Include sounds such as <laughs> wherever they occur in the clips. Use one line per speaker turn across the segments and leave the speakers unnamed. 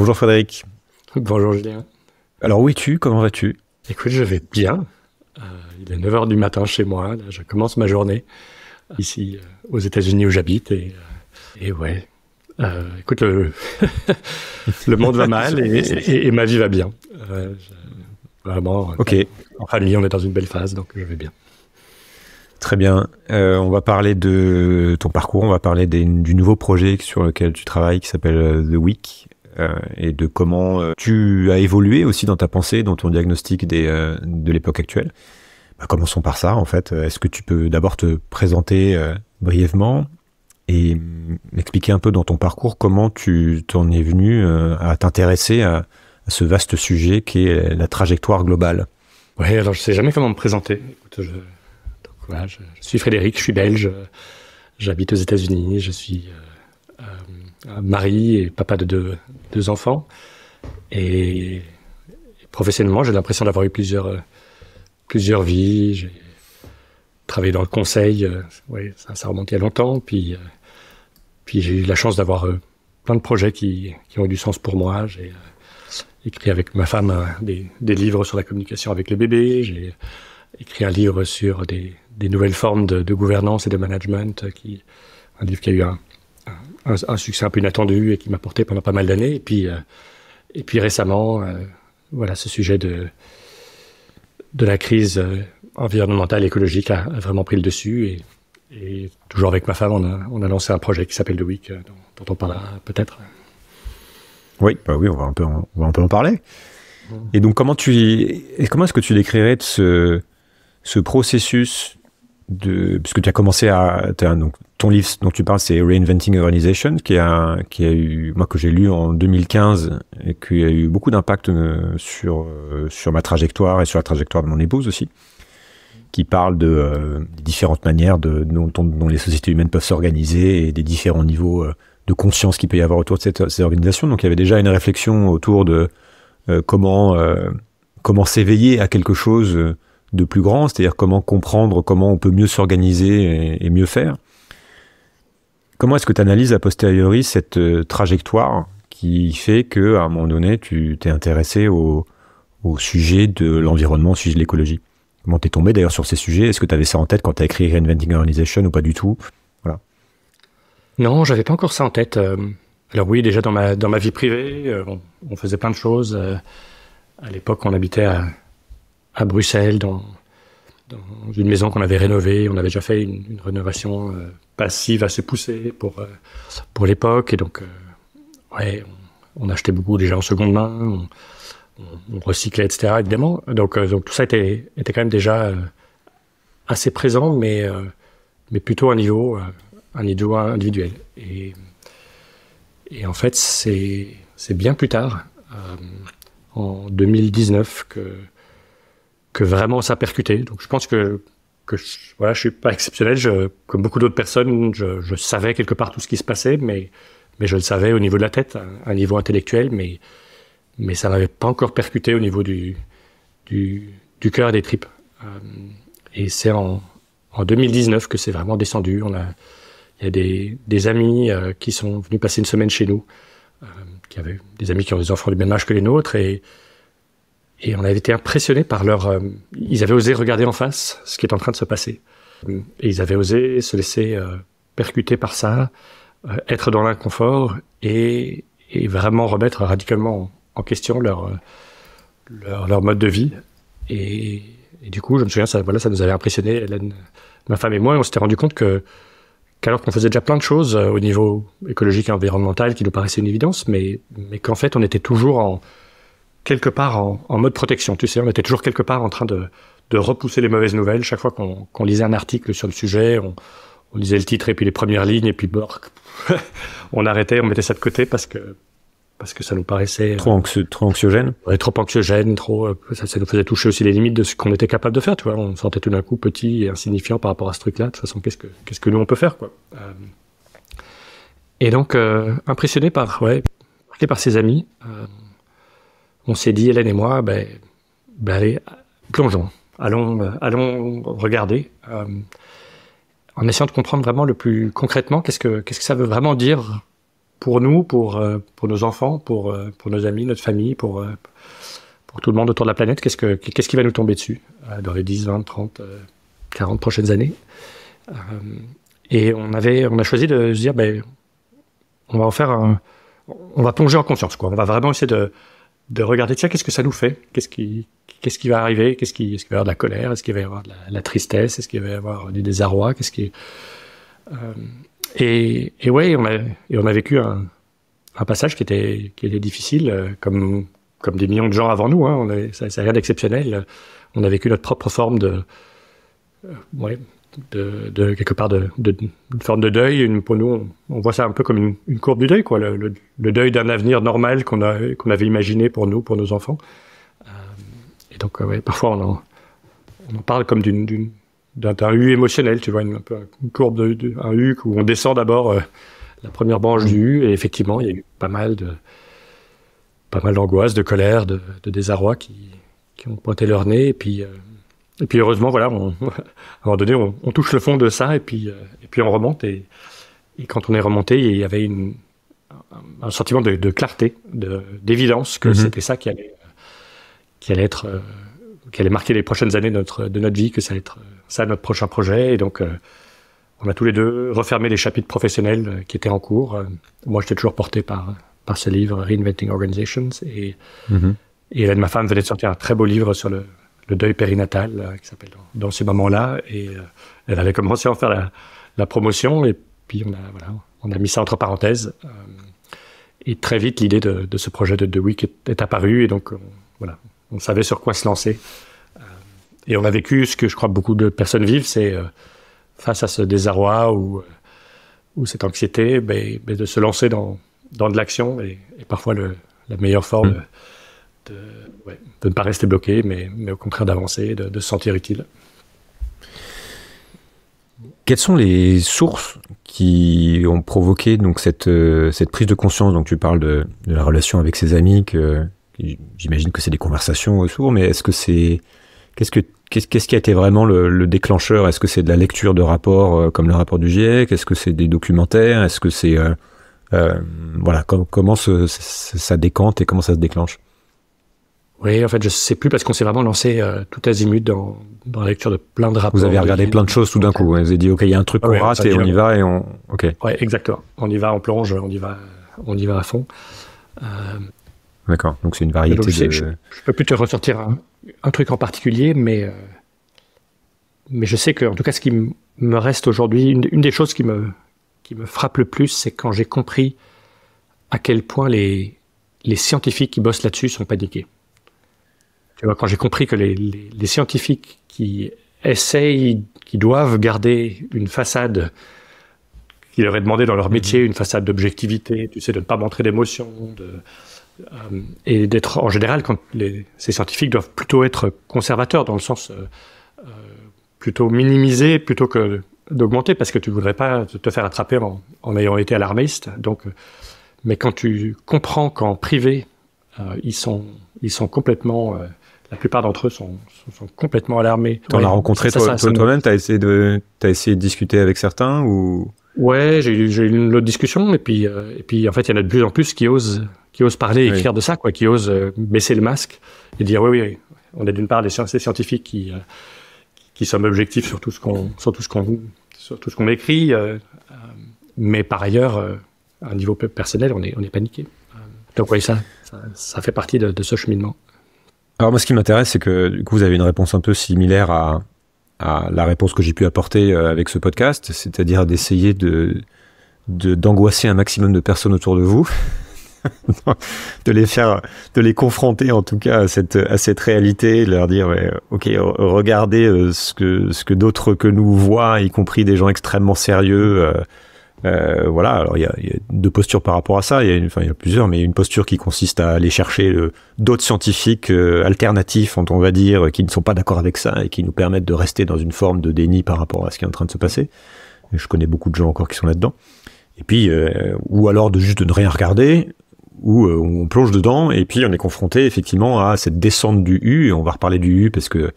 Bonjour Frédéric. Bonjour Julien. Alors où es-tu Comment vas-tu Écoute, je vais bien. Euh, il est 9h du matin chez moi. je commence ma journée euh, ici euh, aux États-Unis où j'habite. Et, et, ouais. écoute, <laughs> le,
monde va mal et, ma vie va bien. vraiment. Ok. En famille, on est dans une belle phase, donc je vais bien. Très bien. on va parler de ton parcours, on va parler du nouveau projet sur lequel tu travailles qui s'appelle The Week. Euh, et de comment euh, tu as évolué aussi dans ta pensée, dans ton diagnostic des, euh, de l'époque actuelle. Bah, commençons par ça, en fait. Est-ce que tu peux d'abord te présenter brièvement et m'expliquer un peu dans ton parcours comment tu t'en es venu à t'intéresser à, ce vaste sujet qui est la trajectoire globale Oui, alors
je ne sais jamais comment me présenter. Donc, je, suis Frédéric, je suis belge, j'habite aux États-Unis, je suis mari et papa de deux, enfants. Et professionnellement, j'ai l'impression d'avoir eu plusieurs, euh, plusieurs vies. J'ai travaillé dans le conseil, euh, ça, ça remonte il longtemps. Puis, euh, puis j'ai eu la chance d'avoir plein de projets qui, qui, ont eu du sens pour moi. J'ai écrit avec ma femme des, des, livres sur la communication avec les bébés. J'ai écrit un livre sur des, des nouvelles formes de, gouvernance et de management, qui, un livre qui a eu un, un, succès un peu inattendu et qui m'a porté pendant pas mal d'années. Et puis, euh, et puis récemment, euh, voilà, ce sujet de, de la crise euh, environnementale, écologique a, vraiment pris le dessus. Et, toujours avec ma
femme, on a, on a lancé un projet qui s'appelle The Week, dont, on parlera peut-être. Oui, bah oui, on va un peu en, on va un peu en parler. Et donc, comment tu, comment est-ce que tu décrirais ce, ce processus de, puisque tu as commencé à, donc, ton livre dont tu parles, c'est Reinventing Organization, qui a, qui a eu, moi que j'ai lu en 2015 et qui a eu beaucoup d'impact euh, sur, euh, sur ma trajectoire et sur la trajectoire de mon épouse aussi, qui parle de euh, différentes manières de, dont, les sociétés humaines peuvent s'organiser et des différents niveaux de conscience qu'il peut y avoir autour de cette, ces organisations. Donc il y avait déjà une réflexion autour de comment, comment s'éveiller à quelque chose de plus grand, c'est-à-dire comment comprendre, comment on peut mieux s'organiser et, mieux faire. Comment est-ce que tu analyses a posteriori cette euh, trajectoire qui fait que à un moment donné, tu t'es intéressé au, sujet de l'environnement, au sujet de l'écologie Comment t'es tombé d'ailleurs sur ces sujets Est-ce que tu avais ça en tête quand tu as écrit Reinventing Organization ou pas du tout Voilà.
Non, j'avais pas encore ça en tête. Euh. alors oui, déjà dans ma, vie privée, euh, on, faisait plein de choses. À l'époque, on habitait à, à Bruxelles, dans, dans une maison qu'on avait rénovée. On avait déjà fait une, rénovation euh, passive assez poussée pour, euh, pour l'époque. Et donc, euh, ouais, on, achetait beaucoup déjà en seconde main, on, recyclait, etc. évidemment. Donc, donc tout ça était, était quand même déjà assez présent, mais, mais plutôt à un niveau, un niveau individuel. Et, et en fait, c'est bien plus tard, en 2019, que que vraiment ça percutait. Donc je pense que je, voilà, je suis pas exceptionnel. comme beaucoup d'autres personnes, je, savais quelque part tout ce qui se passait, mais mais je le savais au niveau de la tête, à un niveau intellectuel, mais mais ça m'avait pas encore percuté au niveau du du, cœur et des tripes. Euh, et c'est en, 2019 que c'est vraiment descendu. On a il y a des, des amis euh, qui sont venus passer une semaine chez nous, euh, qui avaient des amis qui ont des enfants du même âge que les nôtres et et on avait été impressionnés par leur... Euh, ils avaient osé regarder en face ce qui est en train de se passer. Et ils avaient osé se laisser euh, percuter par ça, euh, être dans l'inconfort et, vraiment remettre radicalement en question leur, leur, mode de vie. Et, du coup, je me souviens, ça, voilà, ça nous avait impressionné, ma femme et moi, et on s'était rendu compte que qu'alors qu'on faisait déjà plein de choses au niveau écologique et environnemental qui nous paraissaient une évidence, mais, mais qu'en fait, on était toujours en, quelque part en, mode protection. Tu sais, on était toujours quelque part en train de, repousser les mauvaises nouvelles. Chaque fois qu'on lisait un article sur le sujet, on, lisait le titre et puis les premières lignes, et puis bork, <laughs> on arrêtait, on mettait ça de côté parce que parce que ça nous paraissait trop, trop anxiogène. Ouais, trop anxiogène, trop euh, ça, nous faisait toucher aussi les limites de ce qu'on était capable de faire. Tu vois, on sentait tout d'un coup petit et insignifiant par rapport à ce truc-là. De toute façon, qu'est-ce que qu'est-ce que nous on peut faire quoi euh, Et donc euh, impressionné par ouais, par ses amis on s'est dit, Hélène et moi, ben, ben allez, plongeons, allons, euh, allons regarder, euh, en essayant de comprendre vraiment le plus concrètement qu'est-ce que, qu'est-ce que ça veut vraiment dire pour nous, pour, euh, pour nos enfants, pour, pour nos amis, notre famille, pour, pour tout le monde autour de la planète, qu'est-ce, que, qu'est-ce qui va nous tomber dessus dans les 10, 20, 30, 40 prochaines années. et on, avait, on a choisi de se dire, ben, on va on va plonger en conscience, quoi. On va vraiment essayer de, de regarder, tiens, qu'est-ce que ça nous fait Qu'est-ce qui, qu'est-ce qui va arriver Qu'est-ce qui, est-ce qu'il va y avoir de la colère Est-ce qu'il va y avoir de la, tristesse Est-ce qu'il va y avoir du désarroi Qu'est-ce qui euh, et, et ouais, on a, et on a vécu un, un passage qui était, qui était difficile, euh, comme, comme des millions de gens avant nous. Hein, on ça, n'a rien d'exceptionnel. On a vécu notre propre forme de, euh, ouais, de, quelque part de, forme de deuil. Une, pour nous, on, voit ça un peu comme une, courbe du deuil, quoi. Le, deuil d'un avenir normal qu'on qu'on avait imaginé pour nous, pour nos enfants. Euh, et donc, euh, parfois, on en, on en, parle comme d'une d'un U émotionnel, tu vois, une, un peu une courbe de, U où on descend d'abord euh, la première branche du U. Et effectivement, il y a eu pas mal de pas mal d'angoisse, de colère, de, désarroi qui, qui, ont pointé leur nez. Et puis et puis heureusement, voilà, on, <laughs> à un moment donné, on, touche le fond de ça et puis, euh, et puis on remonte. Et, quand on est remonté, il y avait un sentiment de, de clarté, d'évidence que mhm. c'était ça qui allait, qui allait être, euh, qui allait marquer les prochaines années de notre, de notre vie, que ça allait être euh, ça notre prochain projet. Et donc, on a tous les deux refermé les chapitres professionnels qui étaient en cours. moi, j'étais toujours porté par, par ce livre, Reinventing Organizations. Et, mhm. et ma femme venait de sortir un très beau livre sur le le deuil périnatal, qui s'appelle dans, ces moments-là. Et euh, elle avait commencé à en faire la, promotion, et puis on a, voilà, on a mis ça entre parenthèses. Euh, et très vite, l'idée de, ce projet de deux est, apparue, et donc on, voilà, on savait sur quoi se lancer. Euh, et on a vécu ce que je crois beaucoup de personnes vivent, c'est face à ce désarroi ou, ou cette anxiété, de se lancer dans, dans de l'action, et, parfois le, la meilleure forme mmh. de de ne pas rester bloqué, mais, mais au contraire d'avancer, de, se sentir utile.
Quelles sont les sources qui ont provoqué donc cette, euh, cette prise de conscience Donc tu parles de, la relation avec ses amis, que, j'imagine que c'est des conversations autour, mais est-ce que c'est qu'est-ce que qu'est-ce qui a été vraiment le, déclencheur Est-ce que c'est de la lecture de rapports euh, comme le rapport du GIEC Est-ce que c'est des documentaires Est-ce que c'est euh, voilà comment ça décante et comment ça se déclenche
oui, en fait, je sais plus parce qu'on s'est vraiment lancé euh, tout azimut dans, dans la lecture de plein de rapports. Vous avez regardé plein de
choses tout d'un coup. Hein. Vous avez dit, OK, il y a un truc ah qu'on rate et on y va et on. OK.
exactement. On y va, on plonge, on y va, on y va à fond. Euh,
D'accord. Donc c'est une variété je, de.
peux plus te ressortir un, truc en particulier, mais euh, mais je sais que, en tout cas, ce qui me reste aujourd'hui, une, des choses qui me qui me frappe le plus, c'est quand j'ai compris à quel point les les scientifiques qui bossent là-dessus sont paniqués quand j'ai compris que les, scientifiques qui essayent, qui doivent garder une façade, qui leur est demandé dans leur mhm. métier, une façade d'objectivité, tu sais, de ne pas montrer d'émotion, euh, et d'être en général, quand ces scientifiques doivent plutôt être conservateurs dans le sens euh, euh, plutôt minimiser plutôt que d'augmenter parce que tu ne voudrais pas te faire attraper en, ayant été alarmiste. Donc, mais quand tu comprends qu'en privé, ils sont ils sont complètement la plupart d'entre eux sont, sont, complètement alarmés. Tu en as rencontré toi-même, toi,
tu as, essayé de discuter avec certains ou...
Ouais, j'ai eu une autre discussion, et puis, euh, et puis en fait, il y en a de plus en plus qui osent, qui parler et écrire de ça, quoi, qui osent euh, baisser le masque et dire oui, oui, on est d'une part des scientifiques qui, euh, qui sommes objectifs sur tout ce qu'on, écrit, mais par ailleurs, à un niveau personnel, on est, on est paniqué. Donc oui, ça, ça, fait partie de ce cheminement.
Alors moi, ce qui m'intéresse, c'est que du coup, vous avez une réponse un peu similaire à, la réponse que j'ai pu apporter euh, avec ce podcast, c'est-à-dire d'essayer de d'angoisser un maximum de personnes autour de vous, <laughs> de les faire, de les confronter en tout cas à cette, à cette réalité, leur dire ok, regardez euh, ce que ce que d'autres que nous voient, y compris des gens extrêmement sérieux. Euh, euh, voilà, alors il y, a, deux postures par rapport à ça, il y, a une, enfin, il y a plusieurs, mais une posture qui consiste à aller chercher d'autres scientifiques euh, alternatifs, on va dire, qui ne sont pas d'accord avec ça et qui nous permettent de rester dans une forme de déni par rapport à ce qui est en train de se passer. je connais beaucoup de gens encore qui sont là-dedans. Et puis, euh, ou alors de juste ne rien regarder, ou euh, on plonge dedans et puis on est confronté effectivement à cette descente du U, et on va reparler du U parce que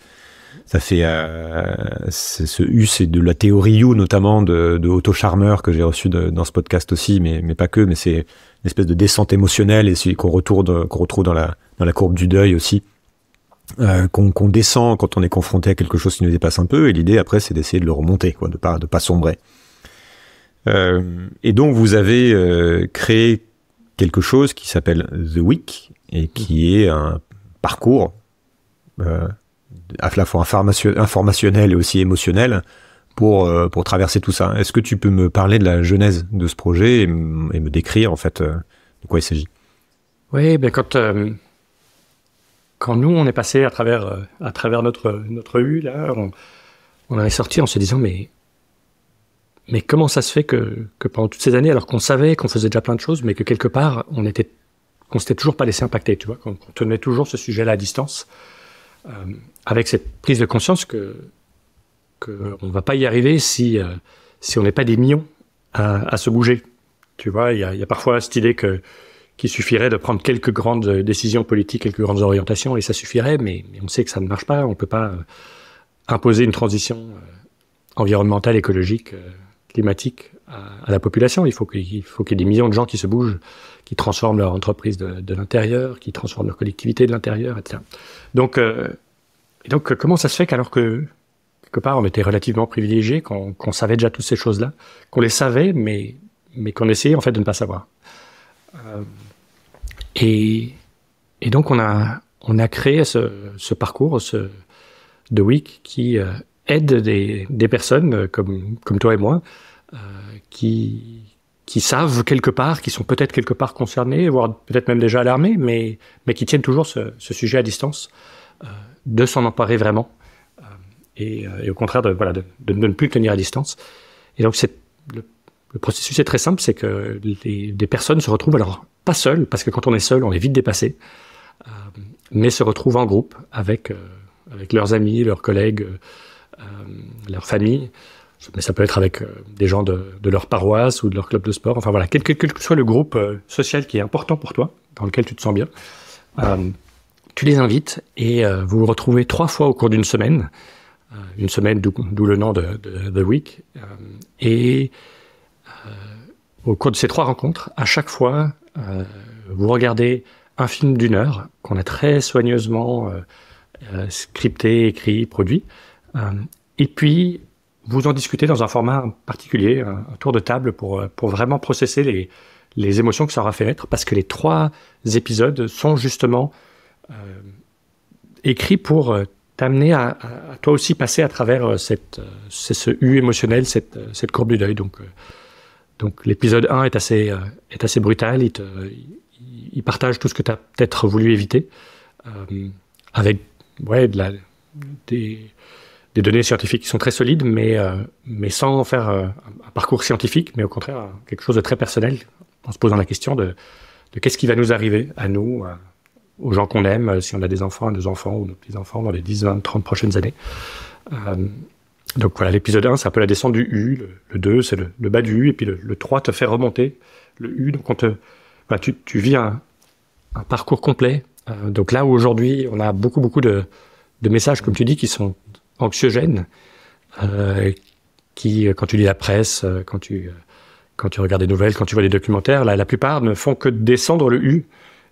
ça fait euh, ce U, c'est de la théorie U notamment de, de Otto Charmer que j'ai reçu de, dans ce podcast aussi, mais, mais pas que, mais c'est une espèce de descente émotionnelle et qu'on retourne, qu'on retrouve dans la, dans la courbe du deuil aussi. Euh, qu'on descend quand on est confronté à quelque chose qui nous dépasse un peu, et l'idée après c'est d'essayer de le remonter, quoi, de pas de pas sombrer. Euh, et donc vous avez créé quelque chose qui s'appelle The Week et qui mm. est un parcours à la fois informationnel et aussi émotionnel pour, euh, pour traverser tout ça. Est-ce que tu peux me parler de la genèse de ce projet et, me décrire en fait euh, de quoi il s'agit
Oui, ben quand, euh, quand nous on est passé à travers, à travers notre, notre U, là, on, on en est sorti en se disant mais, mais comment ça se fait que, que pendant toutes ces années, alors qu'on savait qu'on faisait déjà plein de choses, mais que quelque part on était s'était toujours pas laissé impacter, tu vois, qu'on tenait toujours ce sujet-là à distance. Euh, avec cette prise de conscience que qu'on ne va pas y arriver si, euh, si on n'est pas des millions à, se bouger. Tu vois, il y, a, parfois cette idée qu'il suffirait de prendre quelques grandes euh, décisions politiques, quelques grandes orientations, et ça suffirait, mais, on sait que ça ne marche pas, on ne peut pas imposer une transition environnementale, écologique, climatique à, la population. Il faut qu'il y ait des millions de gens qui se bougent transforment leur entreprise de, l'intérieur, qui transforment leur collectivité de l'intérieur, etc. Donc, euh, donc, euh, comment ça se fait qu'alors que, quelque part, on était relativement privilégié, qu'on savait déjà toutes ces choses-là, qu'on les savait, mais, mais qu'on essayait en fait de ne pas savoir. Euh, et, et, donc, on a, on a créé ce, parcours ce, de WIC qui aide des, des personnes comme, comme toi et moi qui, qui savent quelque part, qui sont peut-être quelque part concernés, voire peut-être même déjà alarmés, mais, mais qui tiennent toujours ce, ce sujet à distance, euh, de s'en emparer vraiment, euh, et, euh, et, au contraire de, voilà, de, ne plus tenir à distance. Et donc c'est le, le, processus est très simple, c'est que des personnes se retrouvent alors pas seules, parce que quand on est seul, on est vite dépassé, euh, mais se retrouvent en groupe avec, euh, avec leurs amis, leurs collègues, euh, leur famille mais ça peut être avec euh, des gens de, leur paroisse ou de leur club de sport. Enfin voilà, quel, que soit le groupe euh, social qui est important pour toi, dans lequel tu te sens bien, euh, tu les invites et vous vous retrouvez trois fois au cours d'une semaine, une semaine d'où le nom de, de The Week. et au cours de ces trois rencontres, à chaque fois, vous regardez un film d'une heure qu'on a très soigneusement scripté, écrit, produit. et puis, vous en discutez dans un format particulier, un, tour de table pour, euh, pour vraiment processer les, les émotions que ça aura fait être, parce que les trois épisodes sont justement euh, écrits pour euh, t'amener à, toi aussi passer à travers cette, ce U émotionnel, cette, cette courbe du deuil. Donc, donc l'épisode 1 est assez, est assez brutal, il, partage tout ce que tu as peut-être voulu éviter, avec ouais, de la, des des données scientifiques qui sont très solides, mais, euh, mais sans faire euh, un parcours scientifique, mais au contraire euh, quelque chose de très personnel, en se posant la question de, de qu'est-ce qui va nous arriver à nous, aux gens qu'on aime, si on a des enfants, nos enfants ou nos petits-enfants dans les 10, 20, 30 prochaines années. donc voilà, l'épisode 1, c'est un peu la descente du U, le, 2, c'est le, bas du U, et puis le, 3 te fait remonter le U, donc on te, tu, tu vis un, un parcours complet. donc là où aujourd'hui on a beaucoup beaucoup de, de messages, comme tu dis, qui sont anxiogène euh, qui, quand tu lis la presse, euh, quand tu, euh, quand tu regardes des nouvelles, quand tu vois des documentaires, la, la plupart ne font que descendre le U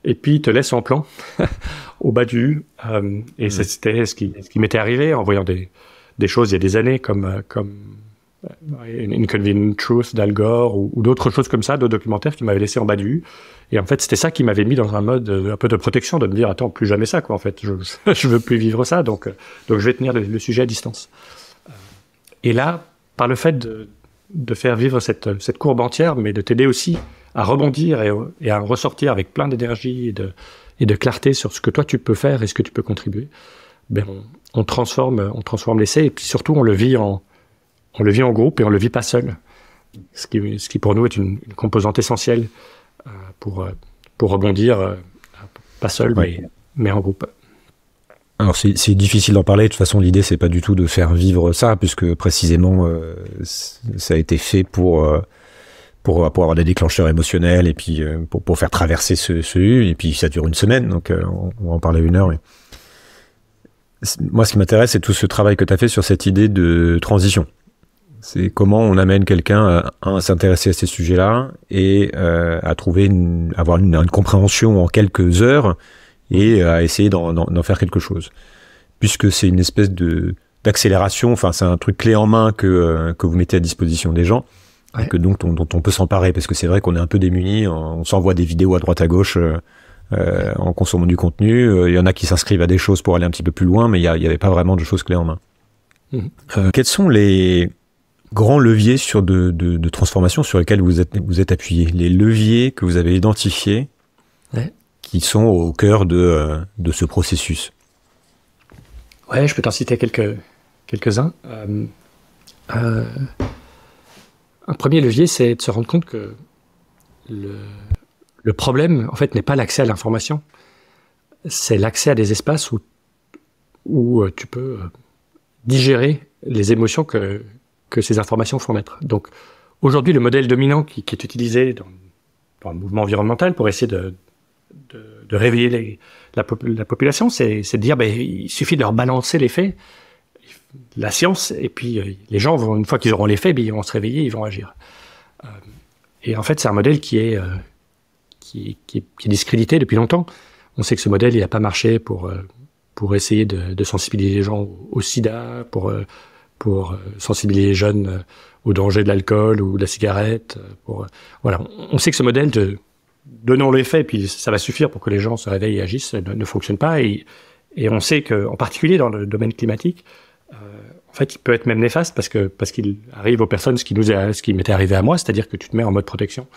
et puis te laissent en plan <laughs> au bas du U. Euh, et mmh. c'était ce qui, ce qui m'était arrivé en voyant des, des choses il y a des années, comme, comme Inconvenient Truth d'Al Gore ou, d'autres choses comme ça, d'autres documentaires qui m'avaient laissé en bas du vue. Et en fait, c'était ça qui m'avait mis dans un mode euh, un peu de protection, de me dire attends, plus jamais ça quoi. En fait, je, <laughs> veux plus vivre ça, donc euh, donc je vais tenir le, sujet à distance. Euh, et là, par le fait de, faire vivre cette, cette courbe entière, mais de t'aider aussi à rebondir et, à ressortir avec plein d'énergie et de, clarté sur ce que toi tu peux faire et ce que tu peux contribuer, ben transforme on transforme l'essai et puis surtout on le vit en on le vit en groupe et on le vit pas seul. Ce qui, pour nous est une, composante essentielle euh, pour, euh, pour rebondir, euh, pas seul, mais, en groupe.
Alors c'est difficile d'en parler. De toute façon, l'idée c'est pas du tout de faire vivre ça, puisque précisément ça a été fait pour, pour avoir des déclencheurs émotionnels et puis pour, faire traverser ce, ce et puis ça dure une semaine, donc on, va en parler une heure. Moi, ce qui m'intéresse, c'est tout ce travail que tu as fait sur cette idée de transition. C'est comment on amène quelqu'un à, s'intéresser à ces sujets-là et euh, à trouver, avoir une, compréhension en quelques heures et euh, à essayer d'en faire quelque chose. Puisque c'est une espèce de d'accélération, enfin c'est un truc clé en main que, euh, que vous mettez à disposition des gens. Et que donc dont, on peut s'emparer parce que c'est vrai qu'on est un peu démuni, on, s'envoie des vidéos à droite à gauche en consommant du contenu. Il y en a qui s'inscrivent à des choses pour aller un petit peu plus loin, mais il n'y avait pas vraiment de choses clés en main.
Mmh.
quels sont les, grands leviers sur de, de, transformation sur lesquels vous êtes, vous êtes appuyé Les leviers que vous avez identifiés qui sont au cœur euh, de, ce processus
Ouais, je peux t'en citer quelques, quelques-uns. Euh, euh, un premier levier, c'est de se rendre compte que le, le problème, en fait, n'est pas l'accès à l'information. C'est l'accès à des espaces où, où tu peux digérer les émotions que, que ces informations font mettre. Donc aujourd'hui, le modèle dominant qui, est utilisé dans, le mouvement environnemental pour essayer de, réveiller les, la, population, c'est de dire ben, il suffit de leur balancer les faits, la science, et puis euh, les gens, vont, une fois qu'ils auront les faits, ben, ils vont se réveiller, ils vont agir. Euh, et en fait, c'est un modèle euh, qui est, qui, est discrédité depuis longtemps. On sait que ce modèle, n'a pas marché pour, pour essayer de, sensibiliser les gens au sida, pour pour euh, sensibiliser les jeunes euh, au danger de l'alcool ou de la cigarette. Euh, pour, voilà, on sait que ce modèle de donnant l'effet puis ça va suffire pour que les gens se réveillent et agissent, ne, fonctionne pas. Et, et on sait que, en particulier dans le domaine climatique, en fait, il peut être même néfaste parce que parce qu'il arrive aux personnes ce qui nous ce qui m'était arrivé à moi, c'est-à-dire que tu te mets en mode protection.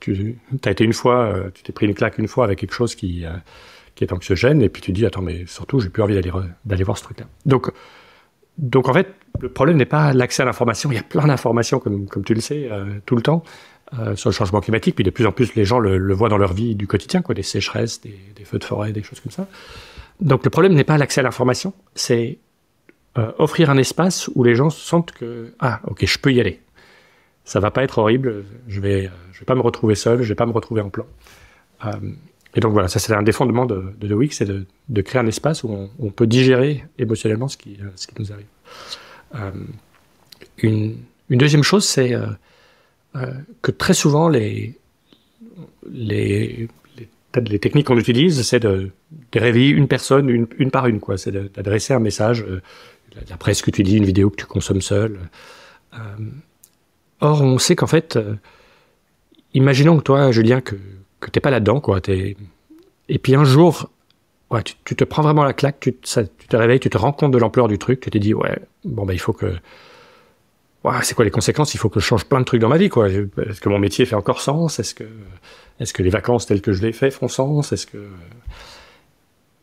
Tu as été une fois, tu t'es pris une claque une fois avec quelque chose qui qui est anxiogène, et puis tu te dis attends mais surtout j'ai plus envie d'aller d'aller voir ce truc-là. Donc donc en fait, le problème n'est pas l'accès à l'information. Il y a plein d'informations, comme, comme, tu le sais, euh, tout le temps, euh, sur le changement climatique. Puis de plus en plus, les gens le, voient dans leur vie du quotidien, quoi, des sécheresses, des, feux de forêt, des choses comme ça. Donc le problème n'est pas l'accès à l'information, c'est euh, offrir un espace où les gens sentent que ah ok, je peux y aller. Ça va pas être horrible. Je vais, je vais pas me retrouver seul. Je vais pas me retrouver en plan. Et donc voilà, ça c'est un des fondements de, de The Week, c'est de, créer un espace où on, peut digérer émotionnellement ce qui, euh, ce qui nous arrive. Euh, une, deuxième chose, c'est euh, que très souvent, les, les, les, techniques qu'on utilise, c'est de, de, réveiller une personne une, par une. quoi. C'est d'adresser un message, la, ce que tu dis, une vidéo que tu consommes seul. or, on sait qu'en fait, imaginons que toi, Julien, que, que t'es pas là-dedans, quoi. Et puis un jour, ouais, tu, te prends vraiment la claque, tu, te réveilles, tu te rends compte de l'ampleur du truc, tu t'es dit, ouais, bon, ben il faut que. Ouais, c'est quoi les conséquences Il faut que je change plein de trucs dans ma vie, quoi. Est-ce que mon métier fait encore sens Est-ce que, est que les vacances telles que je les fais font sens Est-ce que.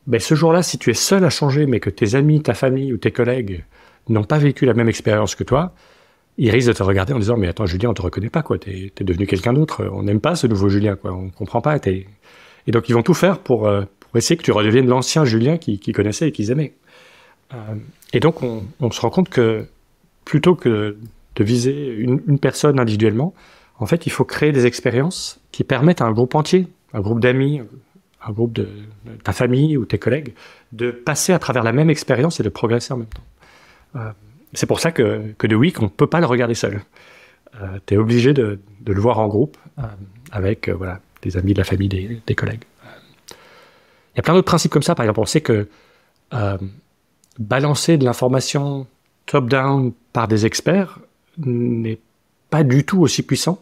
mais ben, ce jour-là, si tu es seul à changer, mais que tes amis, ta famille ou tes collègues n'ont pas vécu la même expérience que toi, ils risquent de te regarder en disant mais attends Julien on te reconnaît pas quoi t'es es devenu quelqu'un d'autre on n'aime pas ce nouveau Julien quoi on comprend pas et donc ils vont tout faire pour, euh, essayer que tu redeviennes l'ancien Julien qu'ils qui connaissaient et qu'ils aimaient euh, et donc on, se rend compte que plutôt que de viser une, personne individuellement en fait il faut créer des expériences qui permettent à un groupe entier un groupe d'amis un groupe de, ta famille ou tes collègues de passer à travers la même expérience et de progresser en même temps euh, c'est pour ça que, que WIC, on ne peut pas le regarder seul. Euh, tu es obligé de, de, le voir en groupe, euh, avec euh, voilà, des amis, de la famille, des, des collègues. Il y a plein d'autres principes comme ça. Par exemple, on sait que balancer de l'information top-down par des experts n'est pas du tout aussi puissant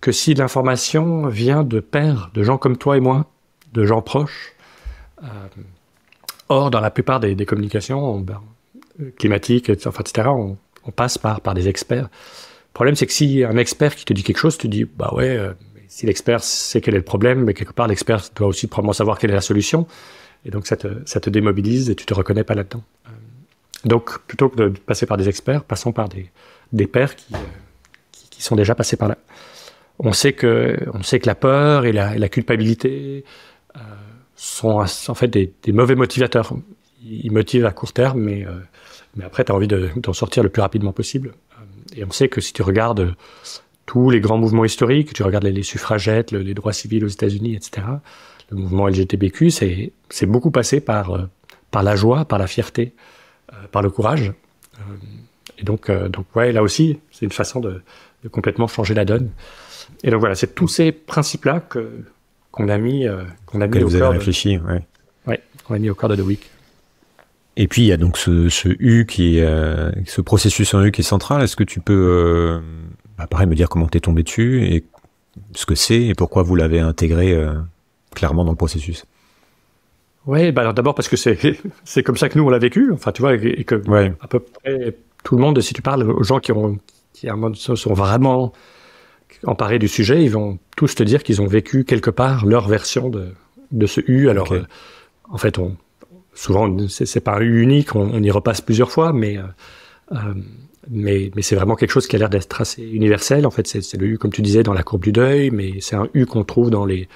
que si l'information vient de pairs, de gens comme toi et moi, de gens proches. or, dans la plupart des, des communications, on, ben, climatique, etc. On, passe par, par des experts. Le problème, c'est que si un expert qui te dit quelque chose, tu dis, bah ouais, euh, si l'expert sait quel est le problème, mais quelque part, l'expert doit aussi probablement savoir quelle est la solution. Et donc, ça te, démobilise et tu te reconnais pas là-dedans. Euh, donc, plutôt que de passer par des experts, passons par des, des pairs euh, qui, qui, sont déjà passés par là. On sait que, on sait que la peur et la, culpabilité sont en fait des, mauvais motivateurs il motive à court terme, mais, euh, mais après, tu as envie d'en sortir le plus rapidement possible. Et on sait que si tu regardes euh, tous les grands mouvements historiques, tu regardes les, suffragettes, les droits civils aux États-Unis, etc., le mouvement LGTBQ, c'est beaucoup passé par, euh, par la joie, par la fierté, par le courage. Et donc, donc ouais, là aussi, c'est une façon de, de, complètement changer la donne. Et donc voilà, c'est tous ces principes-là que qu'on a mis, qu'on a Avez réfléchi,
ouais. qu'on a mis au cœur de The Week. Et puis il y a donc ce, U qui euh, ce processus en U qui est central. Est-ce que tu peux, euh, bah, pareil, me dire comment tu es tombé dessus et ce que c'est et pourquoi vous l'avez intégré euh, clairement dans le processus
Oui, bah alors d'abord parce que c'est <laughs> c'est comme ça que nous on l'a vécu. Enfin, tu vois, et que à peu près tout le monde, si tu parles aux gens qui ont qui sont vraiment emparés du sujet, ils vont tous te dire qu'ils ont vécu quelque part leur version de de ce U. Alors en fait, on souvent c'est pas unique, on, y repasse plusieurs fois, euh, euh, mais mais, c'est vraiment quelque chose qui a l'air d'être assez universel. En fait, c'est le U comme tu disais dans la courbe du deuil, mais c'est un U qu'on trouve dans les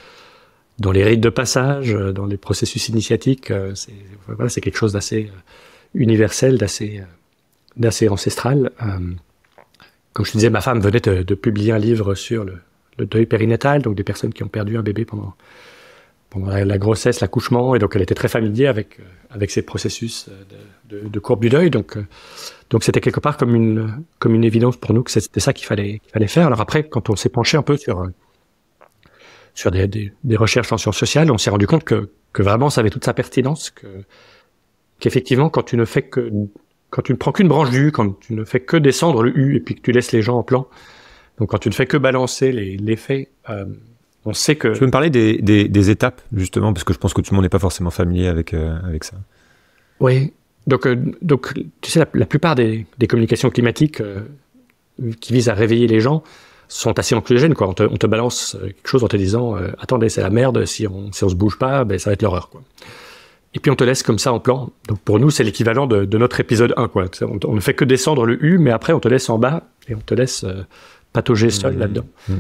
dans les rites de passage, euh, dans les processus initiatiques. C'est quelque chose d'assez universel, d'assez d'assez ancestral. Comme je te disais, ma femme venait de, publier un livre sur le, le deuil périnatal, donc des personnes qui ont perdu un bébé pendant pendant la, grossesse, l'accouchement, et donc elle était très familière avec, euh, avec ces processus euh, de, de, de courbe du deuil. Donc, euh, donc c'était quelque part comme une, comme une évidence pour nous que c'était ça qu'il fallait, qu'il fallait faire. Alors après, quand on s'est penché un peu sur, sur des, des, recherches en sciences sociales, on s'est rendu compte que, que vraiment ça avait toute sa pertinence, que, qu'effectivement, quand tu ne fais que, quand tu ne prends qu'une branche du U, quand tu ne fais que descendre le U et puis que tu laisses les gens en plan, donc quand tu ne fais que balancer les, les faits, euh, sait que. Tu veux me
parler des, étapes, justement, parce que je pense que tout le monde n'est pas forcément familier avec, euh, avec ça.
Oui. Donc, euh, donc, tu sais, la, plupart des, communications climatiques euh, qui visent à réveiller les gens sont assez anxiogènes. On, te, balance quelque chose en te disant Attendez, c'est la merde, si on si on se bouge pas, ben, ça va être l'horreur. Quoi. Et puis on te laisse comme ça en plan. Donc pour nous, c'est l'équivalent de, notre épisode 1. Quoi. On, ne fait que descendre le U, mais après on te laisse en bas et on te laisse patauger seul mmh. là-dedans. Mmh.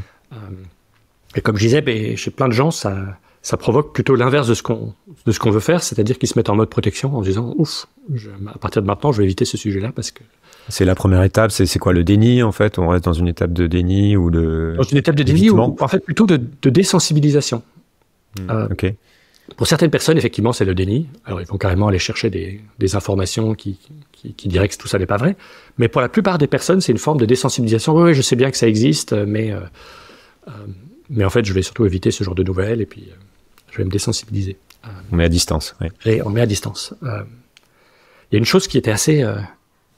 Et comme je disais, ben, chez plein de gens, ça, ça provoque plutôt l'inverse de ce qu'on veut faire, c'est-à-dire qu'ils se mettent en mode protection en se disant ouf, à partir de maintenant, je vais éviter ce sujet-là parce
que c'est la première étape, c'est quoi le déni en fait On reste dans une étape de déni ou de dans une
étape de déni ou en fait plutôt de, désensibilisation.
Hmm, euh, ok. Pour certaines
personnes, effectivement, c'est le déni. Alors ils vont carrément aller chercher des, informations qui, diraient que tout ça n'est pas vrai. Mais pour la plupart des personnes, c'est une forme de désensibilisation. Oui, oui, je sais bien que ça existe, mais euh, euh, mais en fait, je vais surtout éviter ce genre de nouvelles et puis euh, je vais me désensibiliser.
on met à distance. Oui.
Et on met à distance. Euh, il y a une chose qui était assez euh,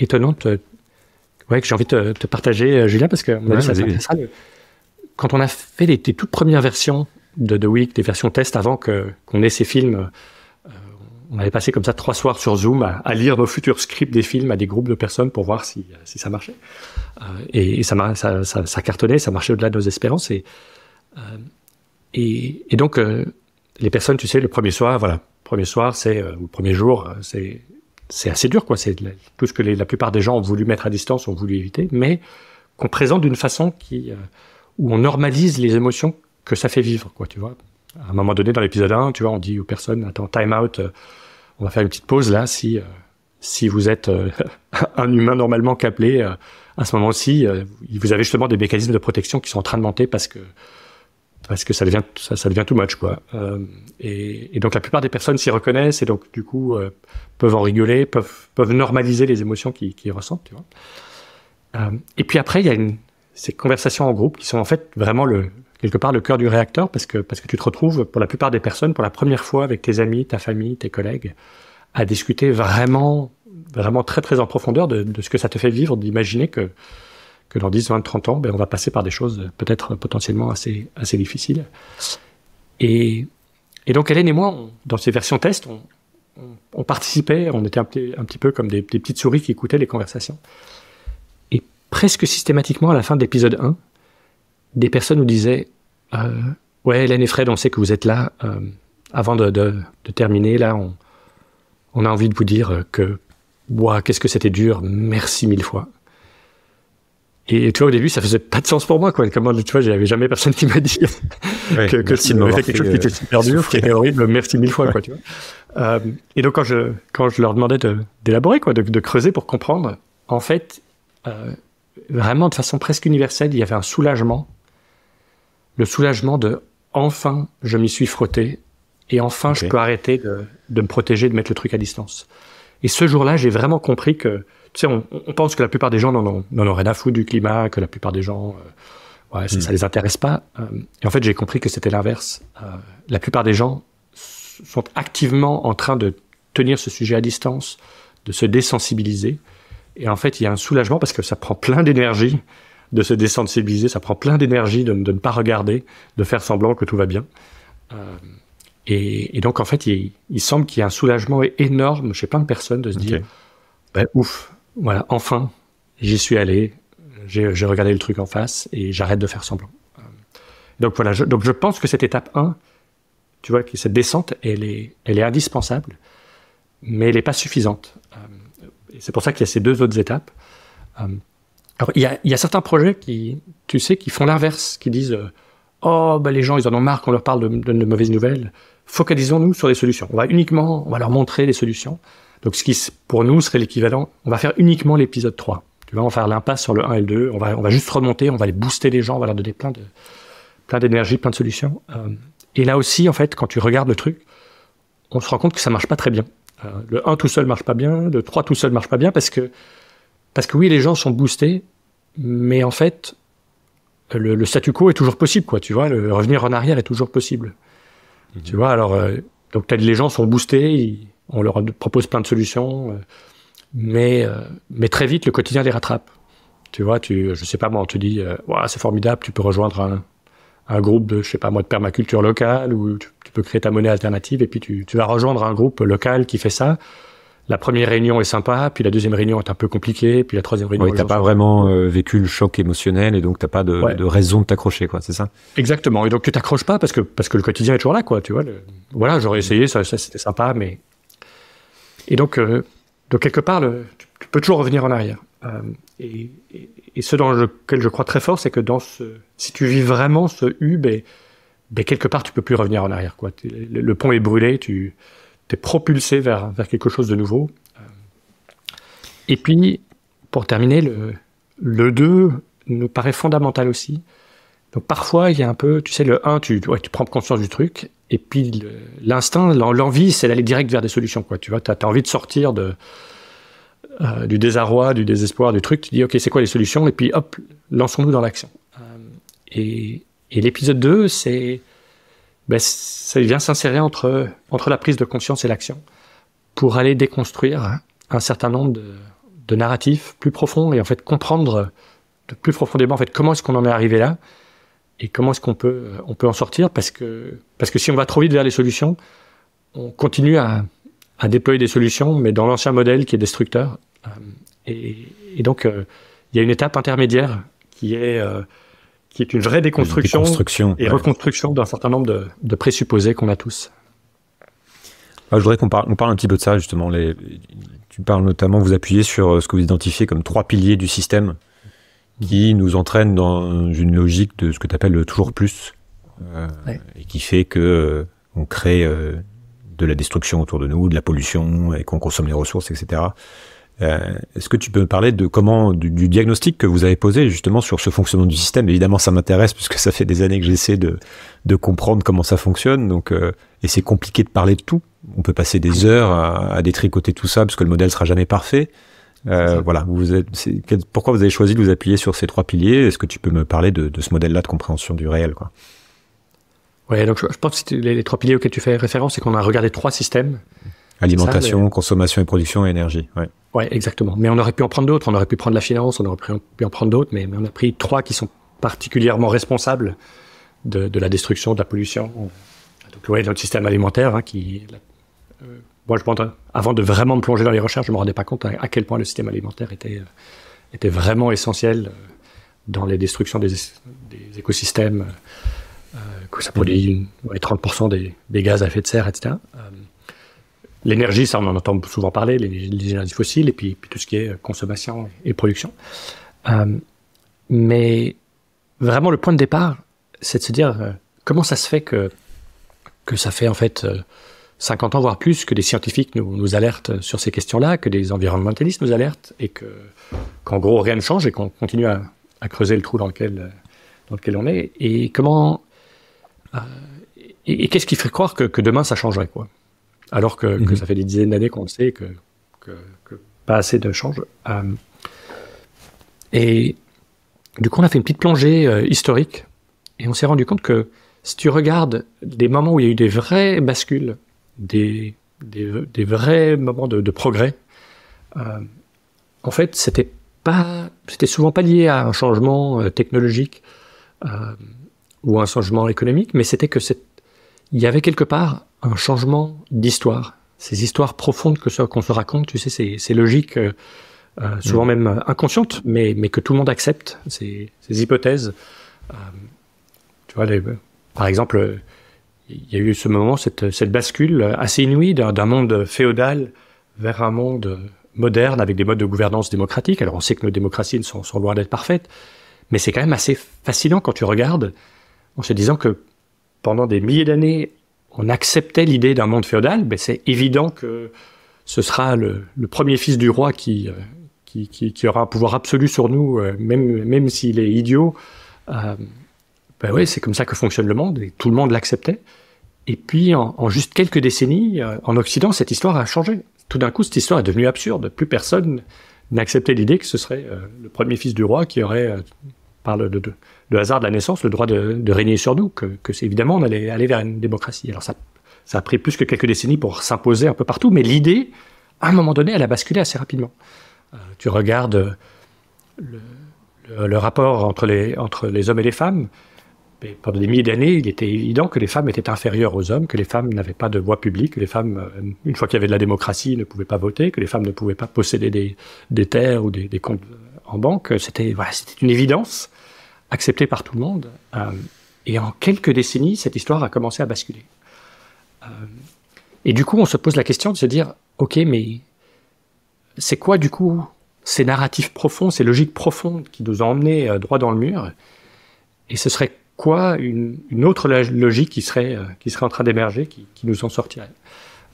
étonnante, ouais, que j'ai envie de te, partager, Julien, parce que Quand on a fait les, toutes premières versions de The Week, des versions test avant que qu'on ait ces films. on avait passé comme ça trois soirs sur Zoom à, lire nos futurs scripts des films à des groupes de personnes pour voir si, si ça marchait. et, ça, ça, ça, ça, cartonnait, ça marchait au-delà de nos espérances. Et euh, et, donc, euh, les personnes, tu sais, le premier soir, voilà, premier soir, c'est euh, ou le premier jour, c'est assez dur, quoi. C'est tout ce que la plupart des gens ont voulu mettre à distance, ont voulu éviter, mais qu'on présente d'une façon qui, où on normalise les émotions que ça fait vivre, quoi, tu vois. À un moment donné, dans l'épisode 1, tu vois, on dit aux personnes, attends, time out, on va faire une petite pause là, si, si vous êtes <laughs> un humain normalement câblé, à ce moment-ci, vous avez justement des mécanismes de protection qui sont en train de monter parce que parce que ça devient ça, devient too much quoi. Euh, et, donc la plupart des personnes s'y reconnaissent et donc du coup euh, peuvent en rigoler, peuvent peuvent normaliser les émotions qu'ils qui ressentent. Tu vois. Euh, et puis après il y a ces conversations en groupe qui sont en fait vraiment le quelque part le cœur du réacteur parce que parce que tu te retrouves pour la plupart des personnes pour la première fois avec tes amis, ta famille, tes collègues à discuter vraiment vraiment très très en profondeur de ce que ça te fait vivre, d'imaginer que que dans 10, 20, 30 ans, ben, on va passer par des choses peut-être potentiellement assez, assez difficiles. Et, et donc Hélène et moi, dans ces versions test, on, participait, on était un, un petit, peu comme des, petites souris qui écoutaient les conversations. Et presque systématiquement, à la fin de l'épisode 1, des personnes nous disaient euh, Ouais, Hélène et Fred, on sait que vous êtes là. Euh, avant de, de, terminer, là, on, on a envie de vous dire que, ouah, qu'est-ce que c'était dur, merci mille fois. Et, au début, ça faisait pas de sens pour moi, quoi. Comment, tu vois, j'avais jamais personne qui m'a dit <laughs> que que, que c'était quelque chose qui euh, était super dur, qui était horrible. Merci mille fois, quoi, tu vois. Euh, et donc, quand je, quand je leur demandais d'élaborer, de, quoi, de, creuser pour comprendre, en fait, euh, vraiment de façon presque universelle, il y avait un soulagement. Le soulagement de enfin, je m'y suis frotté et enfin, je peux arrêter de, de, me protéger, de mettre le truc à distance. Et ce jour-là, j'ai vraiment compris que on, pense que la plupart des gens n'en ont, rien à foutre du climat, que la plupart des gens, euh, ça, ne hmm. les intéresse pas. Euh, et en fait, j'ai compris que c'était l'inverse. Euh, la plupart des gens sont activement en train de tenir ce sujet à distance, de se désensibiliser. Et en fait, il y a un soulagement parce que ça prend plein d'énergie de se désensibiliser, ça prend plein d'énergie de, ne pas regarder, de faire semblant que tout va bien. et, donc, en fait, il, semble qu'il y a un soulagement énorme chez plein de personnes de se dire, ben, ouf, voilà, enfin, j'y suis allé, j'ai regardé le truc en face et j'arrête de faire semblant. Euh, donc voilà, donc je pense que cette étape 1, tu vois, cette descente, elle est, elle est indispensable, mais elle n'est pas suffisante. Euh, c'est pour ça qu'il y a ces deux autres étapes. Euh, alors, il y a, certains projets qui, tu sais, qui font l'inverse, qui disent Oh, ben les gens, ils en ont marre qu'on leur parle de, mauvaises nouvelles. Focalisons-nous sur les solutions. On va uniquement, on va leur montrer les solutions. Donc ce qui pour nous serait l'équivalent, on va faire uniquement l'épisode 3. Tu vois, on va faire l'impasse sur le 1 et le 2, on va, on va juste remonter, on va aller booster les gens, on va leur donner plein de plein d'énergie, plein de solutions. Euh, et là aussi, en fait, quand tu regardes le truc, on se rend compte que ça marche pas très bien. Euh, le 1 tout seul marche pas bien, le 3 tout seul marche pas bien parce que parce que oui, les gens sont boostés, mais en fait, le, statu quo est toujours possible, quoi. Tu vois, le revenir en arrière est toujours possible. Mmh tu vois, alors euh, donc les gens sont boostés, ils, on leur propose plein de solutions, euh, mais, euh, mais très vite, le quotidien les rattrape. Tu vois, tu, je sais pas moi, on te dit, euh, c'est formidable, tu peux rejoindre un, groupe de, je sais pas moi, de permaculture locale, ou tu, peux créer ta monnaie alternative, et puis tu, vas rejoindre un groupe local qui fait ça la première réunion est sympa, puis la deuxième réunion est un peu compliquée, puis la troisième réunion. Oui, t'as pas
vraiment vécu le choc émotionnel et donc tu t'as pas de, raison de t'accrocher, quoi, c'est ça
Exactement. Et donc tu t'accroches pas parce que parce que le quotidien est toujours là, quoi. Tu vois. voilà, j'aurais essayé, ça c'était sympa, mais et donc, euh, de quelque part, tu, peux toujours revenir en arrière. Euh, et, ce dans lequel je crois très fort, c'est que dans ce, si tu vis vraiment ce U, ben, quelque part, tu peux plus revenir en arrière. Quoi. Le, pont est brûlé, tu es propulsé vers, vers quelque chose de nouveau. Euh, et puis, pour terminer, le, le 2 nous paraît fondamental aussi. Donc parfois, il y a un peu, tu sais, le 1, tu, tu prends conscience du truc, et puis l'instinct, l'envie, c'est d'aller direct vers des solutions. Quoi. Tu vois, tu as, envie de sortir de, euh, du désarroi, du désespoir, du truc. Tu dis, OK, c'est quoi les solutions Et puis, hop, lançons-nous dans l'action. Euh, et, l'épisode 2, c'est. Ben, ça vient s'insérer entre, entre la prise de conscience et l'action pour aller déconstruire un certain nombre de, narratifs plus profonds et en fait comprendre plus profondément en fait comment est-ce qu'on en est arrivé là et comment est-ce qu'on peut, euh, on peut en sortir parce que, parce que si on va trop vite vers les solutions, on continue à, à déployer des solutions, mais dans l'ancien modèle qui est destructeur. Euh, et, donc, euh, il y a une étape intermédiaire qui est, qui est une vraie déconstruction, et reconstruction d'un certain nombre de, de présupposés qu'on a tous.
Ah, je voudrais qu'on parle, on parle un petit peu de ça, justement. Les, tu parles notamment, vous appuyez sur ce que vous identifiez comme trois piliers du système qui nous entraîne dans une logique de ce que tu appelles toujours plus, euh, et qui fait que euh, on crée euh, de la destruction autour de nous, de la pollution, et qu'on consomme les ressources, etc. Est-ce que tu peux me parler de comment du, diagnostic que vous avez posé justement sur ce fonctionnement du système Évidemment, ça m'intéresse puisque ça fait des années que j'essaie de, comprendre comment ça fonctionne. Donc, et c'est compliqué de parler de tout. On peut passer des heures à, à détricoter tout ça parce que le modèle sera jamais parfait. Euh, voilà, vous êtes, pourquoi vous avez choisi de vous appuyer sur ces trois piliers Est-ce que tu peux me parler de, ce modèle-là de compréhension du réel quoi donc je, pense que les, trois piliers auxquels tu fais référence, c'est qu'on a regardé trois
systèmes. Alimentation,
consommation et production, et énergie.
Ouais. exactement. Mais on aurait pu en prendre d'autres. On aurait pu prendre la finance, on aurait pu en prendre d'autres, mais, on a pris trois qui sont particulièrement responsables de, la destruction, de la pollution. Donc ouais, notre système alimentaire hein, qui moi, je pense, avant de vraiment me plonger dans les recherches, je ne me rendais pas compte à, quel point le système alimentaire était, euh, était vraiment essentiel euh, dans les destructions des, écosystèmes, euh, que ça produit ouais, 30% des, des, gaz à effet de serre, etc. L'énergie, ça, on en entend souvent parler, les, énergies fossiles, et puis, puis, tout ce qui est consommation et production. mais vraiment, le point de départ, c'est de se dire comment ça se fait que, que ça fait en fait 50 ans, voire plus, que des scientifiques nous, alertent sur ces questions-là, que des environnementalistes nous alertent, et que qu'en gros, rien ne change et qu'on continue à, creuser le trou dans lequel, dans lequel on est. Et comment... Euh, et, qu'est-ce qui ferait croire que, que, demain, ça changerait, quoi Alors que, mhm. ça fait des dizaines d'années qu'on le sait, que, que, pas assez de change. Euh, et du coup, on a fait une petite plongée euh, historique, et on s'est rendu compte que si tu regardes des moments où il y a eu des vraies bascules des, des, vrais moments de, progrès, euh, en fait, c'était pas, c'était souvent pas lié à un changement euh, technologique euh, ou un changement économique, mais c'était que il y avait quelque part un changement d'histoire. Ces histoires profondes que qu'on se raconte, tu sais, c'est c'est logiques, souvent mm. même inconsciente mais, que tout le monde accepte, ces, hypothèses. tu vois, par exemple, il y a eu ce moment, cette, bascule assez inouïe d'un monde féodal vers un monde moderne avec des modes de gouvernance démocratique. Alors on sait que nos démocraties sont, sont loin d'être parfaites, mais c'est quand même assez fascinant quand tu regardes en se disant que pendant des milliers d'années, on acceptait l'idée d'un monde féodal, mais c'est évident que ce sera le, premier fils du roi euh, qui, qui, aura un pouvoir absolu sur nous, euh, même, même s'il est idiot. Euh, ben c'est comme ça que fonctionne le monde, et tout le monde l'acceptait. Et puis, en, juste quelques décennies, euh, en Occident, cette histoire a changé. Tout d'un coup, cette histoire est devenue absurde. Plus personne n'acceptait l'idée que ce serait euh, le premier fils du roi qui aurait, euh, par le, de, hasard de la naissance, le droit de, régner sur nous, que, que c'est évidemment on allait aller vers une démocratie. Alors ça, ça a pris plus que quelques décennies pour s'imposer un peu partout, mais l'idée, à un moment donné, elle a basculé assez rapidement. tu regardes le, rapport entre les, entre les hommes et les femmes, pendant des milliers d'années, il était évident que les femmes étaient inférieures aux hommes, que les femmes n'avaient pas de voix publique, que les femmes, euh, une fois qu'il y avait de la démocratie, ne pouvaient pas voter, que les femmes ne pouvaient pas posséder des, terres ou des, comptes en banque. C'était voilà, une évidence acceptée par tout le monde. Euh, et en quelques décennies, cette histoire a commencé à basculer. Euh, et du coup, on se pose la question de se dire, ok, mais c'est quoi du coup ces narratifs profonds, ces logiques profondes qui nous ont emmenés droit dans le mur Et ce serait quoi une, autre logique qui serait, euh, qui serait en train d'émerger, qui, qui, nous en sortirait.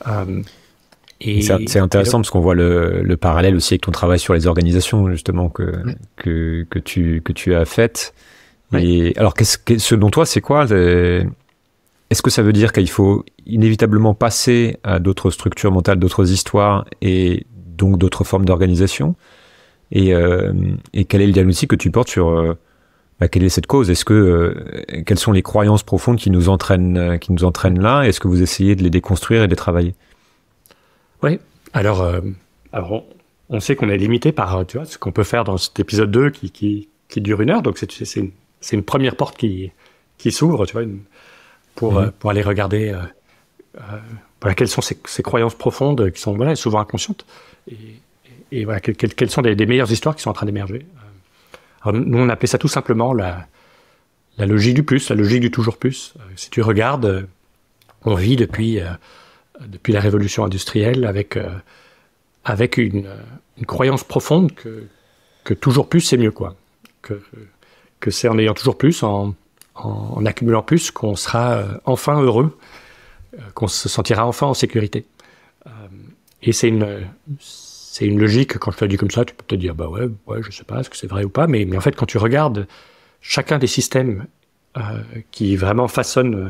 Euh, c'est intéressant parce
qu'on voit le, le, parallèle aussi avec ton travail sur les organisations justement que, que, que, tu, que tu as faites. Et alors, qu'est-ce que, selon toi, c'est quoi Est-ce que ça veut dire qu'il faut inévitablement passer à d'autres structures mentales, d'autres histoires et donc d'autres formes d'organisation et, euh, et, quel est le diagnostic que tu portes sur bah, quelle est cette cause que euh, quelles sont les croyances profondes qui nous entraînent, euh, qui nous là Est-ce que vous essayez de les déconstruire et de les travailler
Oui. Alors, euh, on sait qu'on est limité par tu vois, ce qu'on peut faire dans cet épisode 2 qui, dure une heure. Donc c'est une, première porte qui, qui s'ouvre, pour, mmh. pour aller regarder quelles sont ces, croyances profondes qui sont souvent inconscientes et, quelles sont les meilleures histoires qui sont en train d'émerger nous, on appelle ça tout simplement la, la logique du plus, la logique du toujours plus. Euh, si tu regardes, euh, on vit depuis, euh, depuis la révolution industrielle avec, avec une, croyance profonde que, que toujours plus, c'est mieux. quoi. Que, que c'est en ayant toujours plus, en, en accumulant plus, qu'on sera enfin heureux, qu'on se sentira enfin en sécurité. et c'est une c'est une logique, quand je te la dis comme ça, tu peux te dire, bah ouais, ouais je sais pas, est-ce que c'est vrai ou pas, mais, en fait, quand tu regardes chacun des systèmes euh, qui vraiment façonnent euh,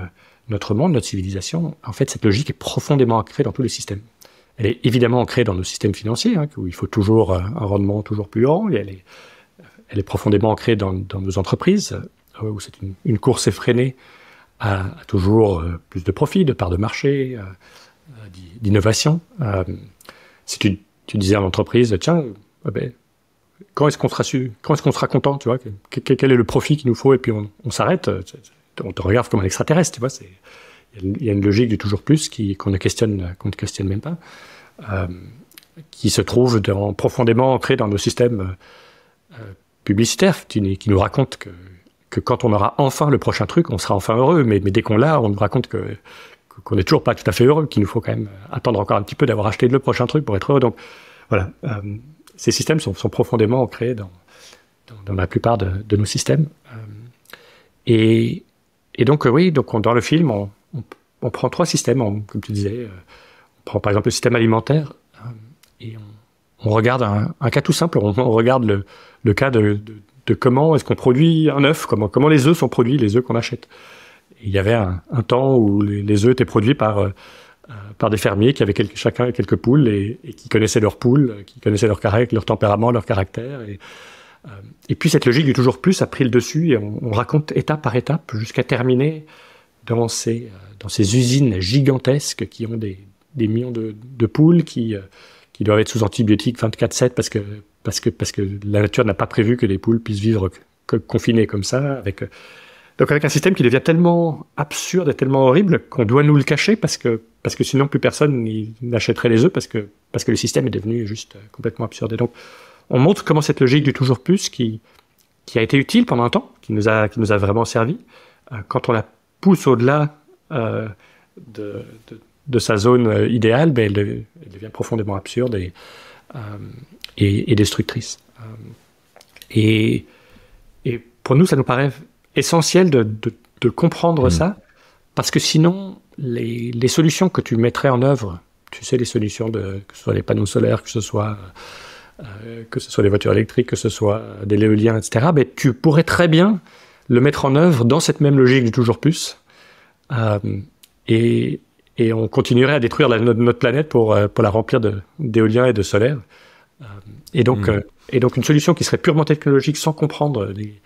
notre monde, notre civilisation, en fait, cette logique est profondément ancrée dans tous les systèmes. Elle est évidemment ancrée dans nos systèmes financiers, hein, où il faut toujours euh, un rendement toujours plus grand, et elle est, elle est profondément ancrée dans, nos entreprises, où c'est une, course effrénée à, toujours plus de profits, de parts de marché, d'innovation. c'est une tu disais à l'entreprise, tiens, ben, quand est-ce qu'on sera content, tu vois, quel, est le profit qu'il nous faut, et puis on, s'arrête, euh, on te regarde comme un extraterrestre, tu vois, il y a une logique du toujours plus qu'on ne questionne, qu'on questionne même pas, euh, qui se trouve profondément ancrée dans nos systèmes euh, publicitaires, qui, nous raconte que, quand on aura enfin le prochain truc, on sera enfin heureux, mais dès qu'on l'a, on nous raconte que, qu'on n'est toujours pas tout à fait heureux, qu'il nous faut quand même euh, attendre encore un petit peu d'avoir acheté le prochain truc pour être heureux. Donc voilà, euh, ces systèmes sont, sont, profondément ancrés dans, dans, la plupart de, nos systèmes. Euh, et, et, donc oui, donc dans le film, on, on, prend trois systèmes, comme tu disais. on prend par exemple le système alimentaire et on, regarde un, cas tout simple, on, regarde le, le, cas de, de, de comment est-ce qu'on produit un œuf, comment, comment les œufs sont produits, les œufs qu'on achète il y avait un, temps où les, œufs étaient produits par, euh, euh, par des fermiers qui avaient chacun quelques poules et, qui connaissaient leurs poules, qui connaissaient leur, caractère, leur tempérament, leur caractère. Et, euh, et, puis cette logique du toujours plus a pris le dessus et on, raconte étape par étape jusqu'à terminer dans ces, dans ces usines gigantesques qui ont des, des millions de, poules qui, qui doivent être sous antibiotiques 24-7 parce que, parce, que, parce que la nature n'a pas prévu que les poules puissent vivre confinées comme ça, avec donc avec un système qui devient tellement absurde et tellement horrible qu'on doit nous le cacher parce que parce que sinon plus personne n'achèterait les œufs parce que parce que le système est devenu juste euh, complètement absurde. Et donc on montre comment cette logique du toujours plus qui qui a été utile pendant un temps, qui nous a qui nous a vraiment servi, euh, quand on la pousse au-delà euh, de, de, sa zone idéale, ben elle, devient profondément absurde et et, destructrice. et et pour nous, ça nous paraît essentiel de, de, comprendre mm. ça, parce que sinon, les, les, solutions que tu mettrais en œuvre, tu sais, les solutions de, que ce soit les panneaux solaires, que ce soit, euh, que ce soit les voitures électriques, que ce soit euh, des l'éolien, etc., ben, tu pourrais très bien le mettre en œuvre dans cette même logique du toujours plus. Euh, et, et, on continuerait à détruire notre, notre, planète pour, pour la remplir d'éoliens et de solaire. et, donc, mm. et donc, une solution qui serait purement technologique sans comprendre les,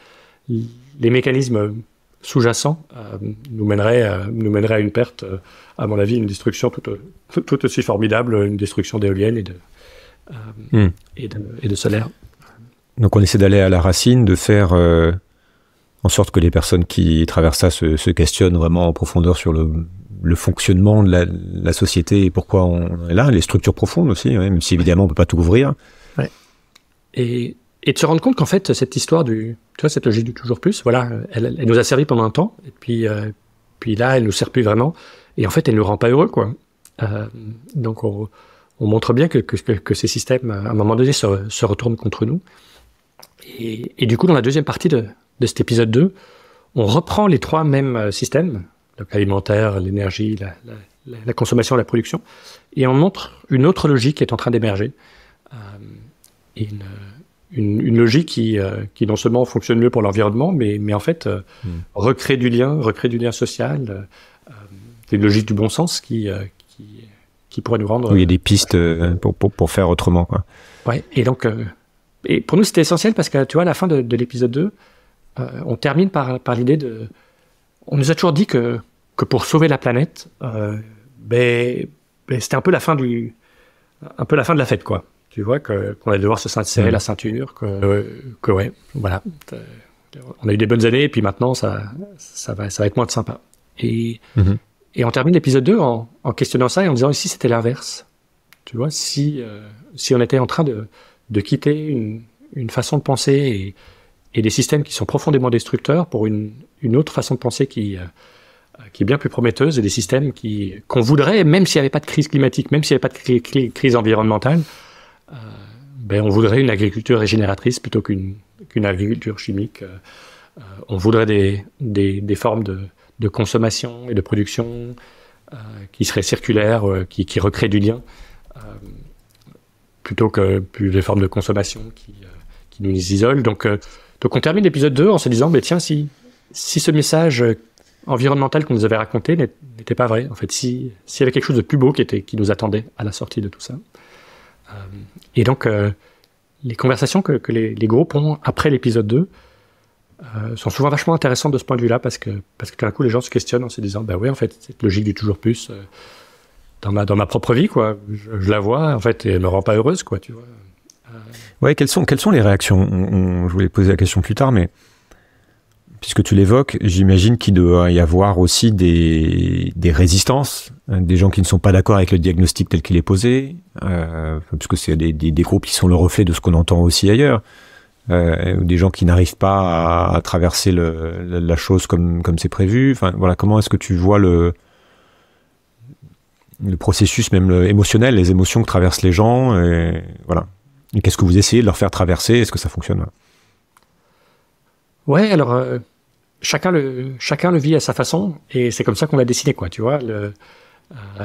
les mécanismes sous-jacents euh, nous, mèneraient, euh, nous mèneraient à une perte, euh, à mon avis, une destruction tout, aussi formidable, une destruction d'éoliennes hmm. et de, et, de, solaire.
Donc on essaie d'aller à la racine, de faire en sorte que les personnes qui traversent ça se, questionnent vraiment en profondeur sur le, fonctionnement de la, société et pourquoi on est là, les structures profondes aussi, même si évidemment on ne peut pas tout ouvrir. Ouais. Et
et de se rendre compte qu'en fait, cette histoire du, tu vois, cette logique du toujours plus, voilà, elle, nous a
servi pendant un temps,
et puis, euh, puis là, elle nous sert plus vraiment, et en fait, elle nous rend pas heureux, quoi. Euh, donc, on, montre bien que, que, ces systèmes, à un moment donné, se, se retournent contre nous. Et, et, du coup, dans la deuxième partie de, de, cet épisode 2, on reprend les trois mêmes euh, systèmes, donc l'alimentaire, l'énergie, la, la, consommation, la production, et on montre une autre logique qui est en train d'émerger. Euh, une, une, logique qui, euh, qui, non seulement fonctionne mieux pour l'environnement, mais, mais en fait recréer euh, hmm. recrée du lien, recrée du lien social, des euh, logiques du bon sens qui, qui, qui pourraient nous rendre. Oui, il y a des
pistes pour, pour, faire autrement. Quoi.
Ouais, et donc, et pour nous c'était essentiel parce que tu vois, à la fin de, l'épisode 2, on termine par, par l'idée de. On nous a toujours dit que, que pour sauver la planète, ben, ben c'était un peu la fin du, un peu la fin de la fête, quoi tu vois, qu'on allait devoir se serrer mm-hmm. la ceinture, que, que ouais, voilà. Euh, on a eu des bonnes années, et puis maintenant, ça, ça, va, ça va être moins de sympa. Et, mm-hmm. et on termine l'épisode 2 en, en, questionnant ça et en disant, si c'était l'inverse, tu vois, si, euh, si on était en train de, de quitter une, une façon de penser et, et des systèmes qui sont profondément destructeurs pour une, une autre façon de penser qui, euh, qui est bien plus prometteuse et des systèmes qui qu'on voudrait, même s'il n'y avait pas de crise climatique, même s'il n'y avait pas de crise environnementale, euh, ben, on voudrait une agriculture régénératrice plutôt qu'une agriculture chimique. Euh, euh, on voudrait des, des, des formes de, de, consommation et de production qui seraient circulaires, qui, qui, recréent du lien, plutôt que plus des formes de consommation qui, qui nous isolent. Donc, donc on termine l'épisode 2 en se disant, mais ben, tiens, si, si ce message environnemental qu'on nous avait raconté n'était pas vrai, en fait, s'il y avait quelque chose de plus beau qui, était, qui nous attendait à la sortie de tout ça. Euh, et donc, euh, les conversations que, les, groupes ont après l'épisode 2 euh, sont souvent vachement intéressantes de ce point de vue-là, parce que, parce que tout d'un coup, les gens se questionnent en se disant, bah oui, en fait, cette logique du toujours plus, dans ma, dans ma propre vie, quoi, je, la vois, en fait, et elle me rend pas heureuse, quoi, tu vois.
Ouais, quelles sont, quelles sont les réactions Je voulais poser la question plus tard, mais puisque tu l'évoques, j'imagine qu'il doit y avoir aussi des, résistances, hein, des gens qui ne sont pas d'accord avec le diagnostic tel qu'il est posé, euh, puisque c'est des, groupes qui sont le reflet de ce qu'on entend aussi ailleurs, euh, des gens qui n'arrivent pas à, traverser la, chose comme c'est prévu. Enfin voilà, comment est-ce que tu vois le processus même émotionnel, les émotions que traversent les gens, voilà. qu'est-ce que vous essayez de leur faire traverser Est-ce que ça fonctionne
Ouais, alors euh, chacun le, chacun le vit à sa façon et c'est comme ça qu'on l'a dessiné, quoi, tu vois. Euh,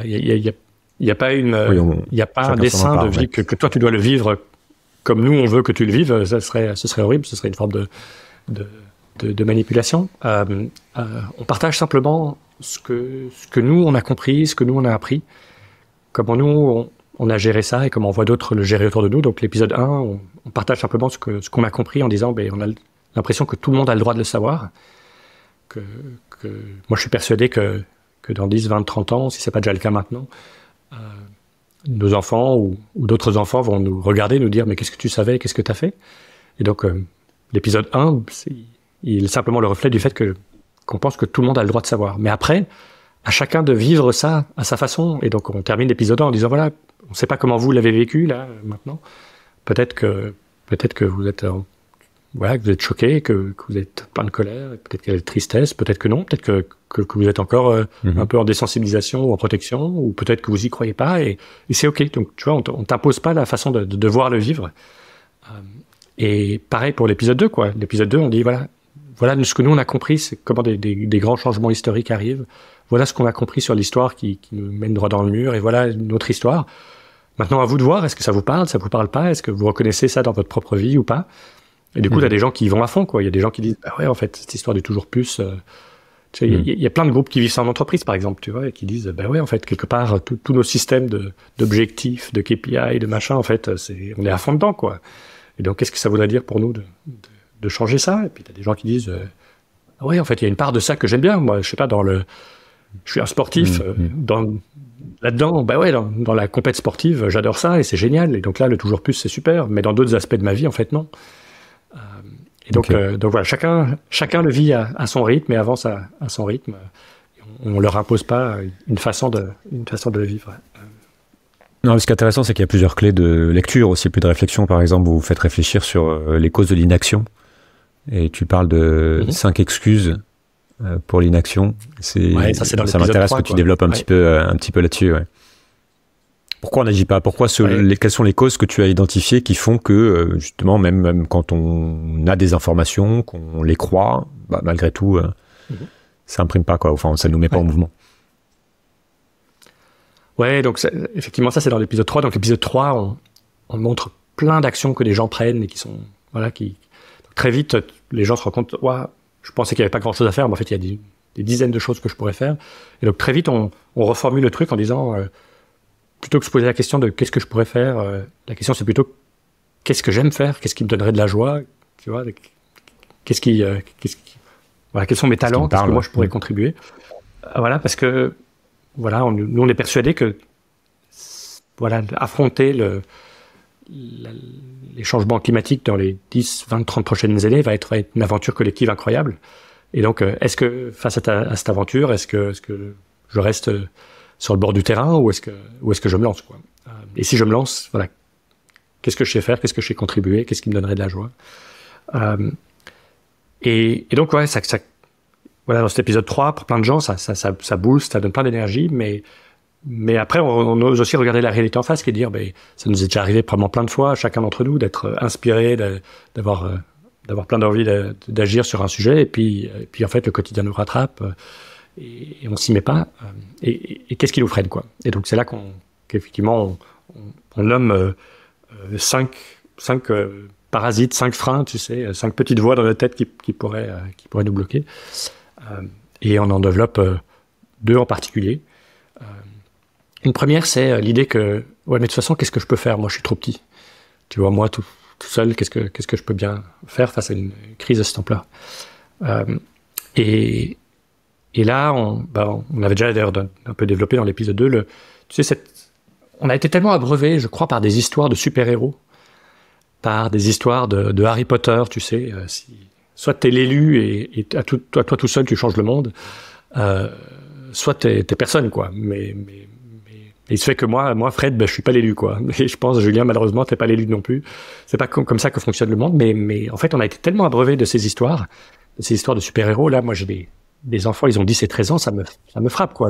il n'y a, y a, pas une, y a pas un dessin de vie que, que, toi tu dois le vivre comme nous on veut que tu le vives. Ça serait, ce serait horrible, ce serait une forme de, de, manipulation. Euh, euh, on partage simplement ce que, ce que nous on a compris, ce que nous on a appris, comment nous on, a géré ça et comment on voit d'autres le gérer autour de nous. Donc l'épisode 1, on, partage simplement ce qu'on ce qu'on a compris en disant, ben, on a l'impression que tout le monde a le droit de le savoir que, Moi, je suis persuadé que, que dans 10, 20, 30 ans, si ce n'est pas déjà le cas maintenant, euh, nos enfants ou, d'autres enfants vont nous regarder, nous dire Mais qu'est-ce que tu savais Qu'est-ce que tu as fait Et donc, euh, l'épisode 1, il est simplement le reflet du fait que, qu'on pense que tout le monde a le droit de savoir. Mais après, à chacun de vivre ça à sa façon. Et donc, on termine l'épisode 1 en disant Voilà, on ne sait pas comment vous l'avez vécu, là, maintenant. Peut-être que, peut-être que vous êtes voilà, que vous êtes choqué, que, que, vous êtes plein de colère, peut-être qu'il y a de tristesse, peut-être que non, peut-être que, que, vous êtes encore euh, mm-hmm. un peu en désensibilisation ou en protection, ou peut-être que vous y croyez pas, et, et c'est ok. Donc, tu vois, on t'impose pas la façon de, de voir le vivre. Euh, et pareil pour l'épisode 2, quoi. L'épisode 2, on dit, voilà, voilà ce que nous, on a compris, c'est comment des, des, grands changements historiques arrivent. Voilà ce qu'on a compris sur l'histoire qui, qui nous mène droit dans le mur, et voilà notre histoire. Maintenant, à vous de voir, est-ce que ça vous parle, ça vous parle pas, est-ce que vous reconnaissez ça dans votre propre vie ou pas et du coup, tu as mm. des gens qui vont à fond, quoi. Il y a des gens qui disent, Ah ouais, en fait, cette histoire du toujours plus. Euh, tu sais, mm. il y, a plein de groupes qui vivent ça en entreprise, par exemple, tu vois, et qui disent, bah ouais, en fait, quelque part, tous nos systèmes d'objectifs, de, KPI, de machin, en fait, c'est, on est à fond dedans, quoi. Et donc, qu'est-ce que ça voudrait dire pour nous de, changer ça Et puis, as des gens qui disent, ah ouais, en fait, il y a une part de ça que j'aime bien. Moi, je sais pas, dans le, je suis un sportif, mm. Euh, dans là-dedans, bah ouais, dans, dans la compète sportive, j'adore ça et c'est génial. Et donc là, le toujours plus, c'est super. Mais dans d'autres aspects de ma vie, en fait, non. Et euh, donc, voilà, chacun, chacun le vit à, son rythme et avance à, son rythme. On ne leur impose pas une façon de, une façon de le vivre.
Non, ce qui est intéressant, c'est qu'il y a plusieurs clés de lecture aussi, plus de réflexion. Par exemple, vous vous faites réfléchir sur euh, les causes de l'inaction. Et tu parles de mhm. cinq excuses euh, pour l'inaction. ça, m'intéresse que tu développes un, petit peu, peu là-dessus. Pourquoi on n'agit pas Pourquoi les, quelles sont les causes que tu as identifiées qui font que euh, justement même, même quand on a des informations, qu'on les croit, bah, malgré tout, euh, mhm. ça imprime pas quoi. Enfin, ça nous met pas en mouvement.
Ouais, donc effectivement, ça c'est dans l'épisode 3. Donc l'épisode 3, on, montre plein d'actions que les gens prennent et qui sont voilà qui très vite les gens se rendent compte. je pensais qu'il n'y avait pas grand chose à faire, mais en fait il y a des, dizaines de choses que je pourrais faire. Et donc très vite on, reformule le truc en disant euh, plutôt que se poser la question de qu'est-ce que je pourrais faire, euh, la question c'est plutôt qu'est-ce que j'aime faire, qu'est-ce qui me donnerait de la joie, tu vois, euh, qu'est-ce qui, voilà, quels sont mes talents, qu'est-ce que moi je pourrais mm. contribuer. Euh, voilà, parce que voilà, on, nous on est persuadé que voilà, affronter le, les changements climatiques dans les 10, 20, 30 prochaines années va être, une aventure collective incroyable. Et donc, est-ce que face à, cette aventure, est-ce que, est -ce que je reste sur le bord du terrain ou est-ce que, est-ce que je me lance quoi. Euh, et si je me lance, voilà, qu'est-ce que je sais faire, qu'est-ce que je sais contribuer, qu'est-ce qui me donnerait de la joie. Euh, et, donc, ouais, ça, voilà, dans cet épisode 3, pour plein de gens, ça, ça, ça, ça booste, ça donne plein d'énergie, mais, mais après, on, ose aussi regarder la réalité en face et dire, ben, ça nous est déjà arrivé probablement plein de fois, chacun d'entre nous, d'être euh, inspiré, d'avoir, d'avoir plein d'envie d'agir sur un sujet, et puis, et puis en fait, le quotidien nous rattrape et, et on s'y met pas. Et, qu'est-ce qui nous freine, quoi Et donc c'est là qu'on, qu'effectivement, on, nomme euh, cinq, cinq euh, parasites, cinq freins, tu sais, cinq petites voies dans la tête qui, qui pourraient, euh, qui pourraient nous bloquer. Euh, et on en développe deux en particulier. une première, c'est l'idée que, ouais, mais de toute façon, qu'est-ce que je peux faire Moi, je suis trop petit. Tu vois, moi, tout, tout seul, qu'est-ce que, qu'est-ce que je peux bien faire face à une crise de temps-là et, et là, on, bah, avait déjà un peu développé dans l'épisode 2, tu sais, on a été tellement abreuvé, je crois, par des histoires de super-héros, par des histoires de, Harry Potter, tu sais, euh, si, soit t'es l'élu et, à, toi, tout seul tu changes le monde, euh, soit t'es, personne, quoi. Mais, il se fait que moi, moi Fred, ben, je suis pas l'élu, quoi. <laughs> Et je pense, Julien, malheureusement, t'es pas l'élu non plus. C'est pas comme ça que fonctionne le monde, mais, mais en fait, on a été tellement abreuvé de ces histoires, de ces histoires de super-héros. Là, moi, j'ai des des enfants, ils ont 10 et 13 ans, ça me, ça me frappe, quoi.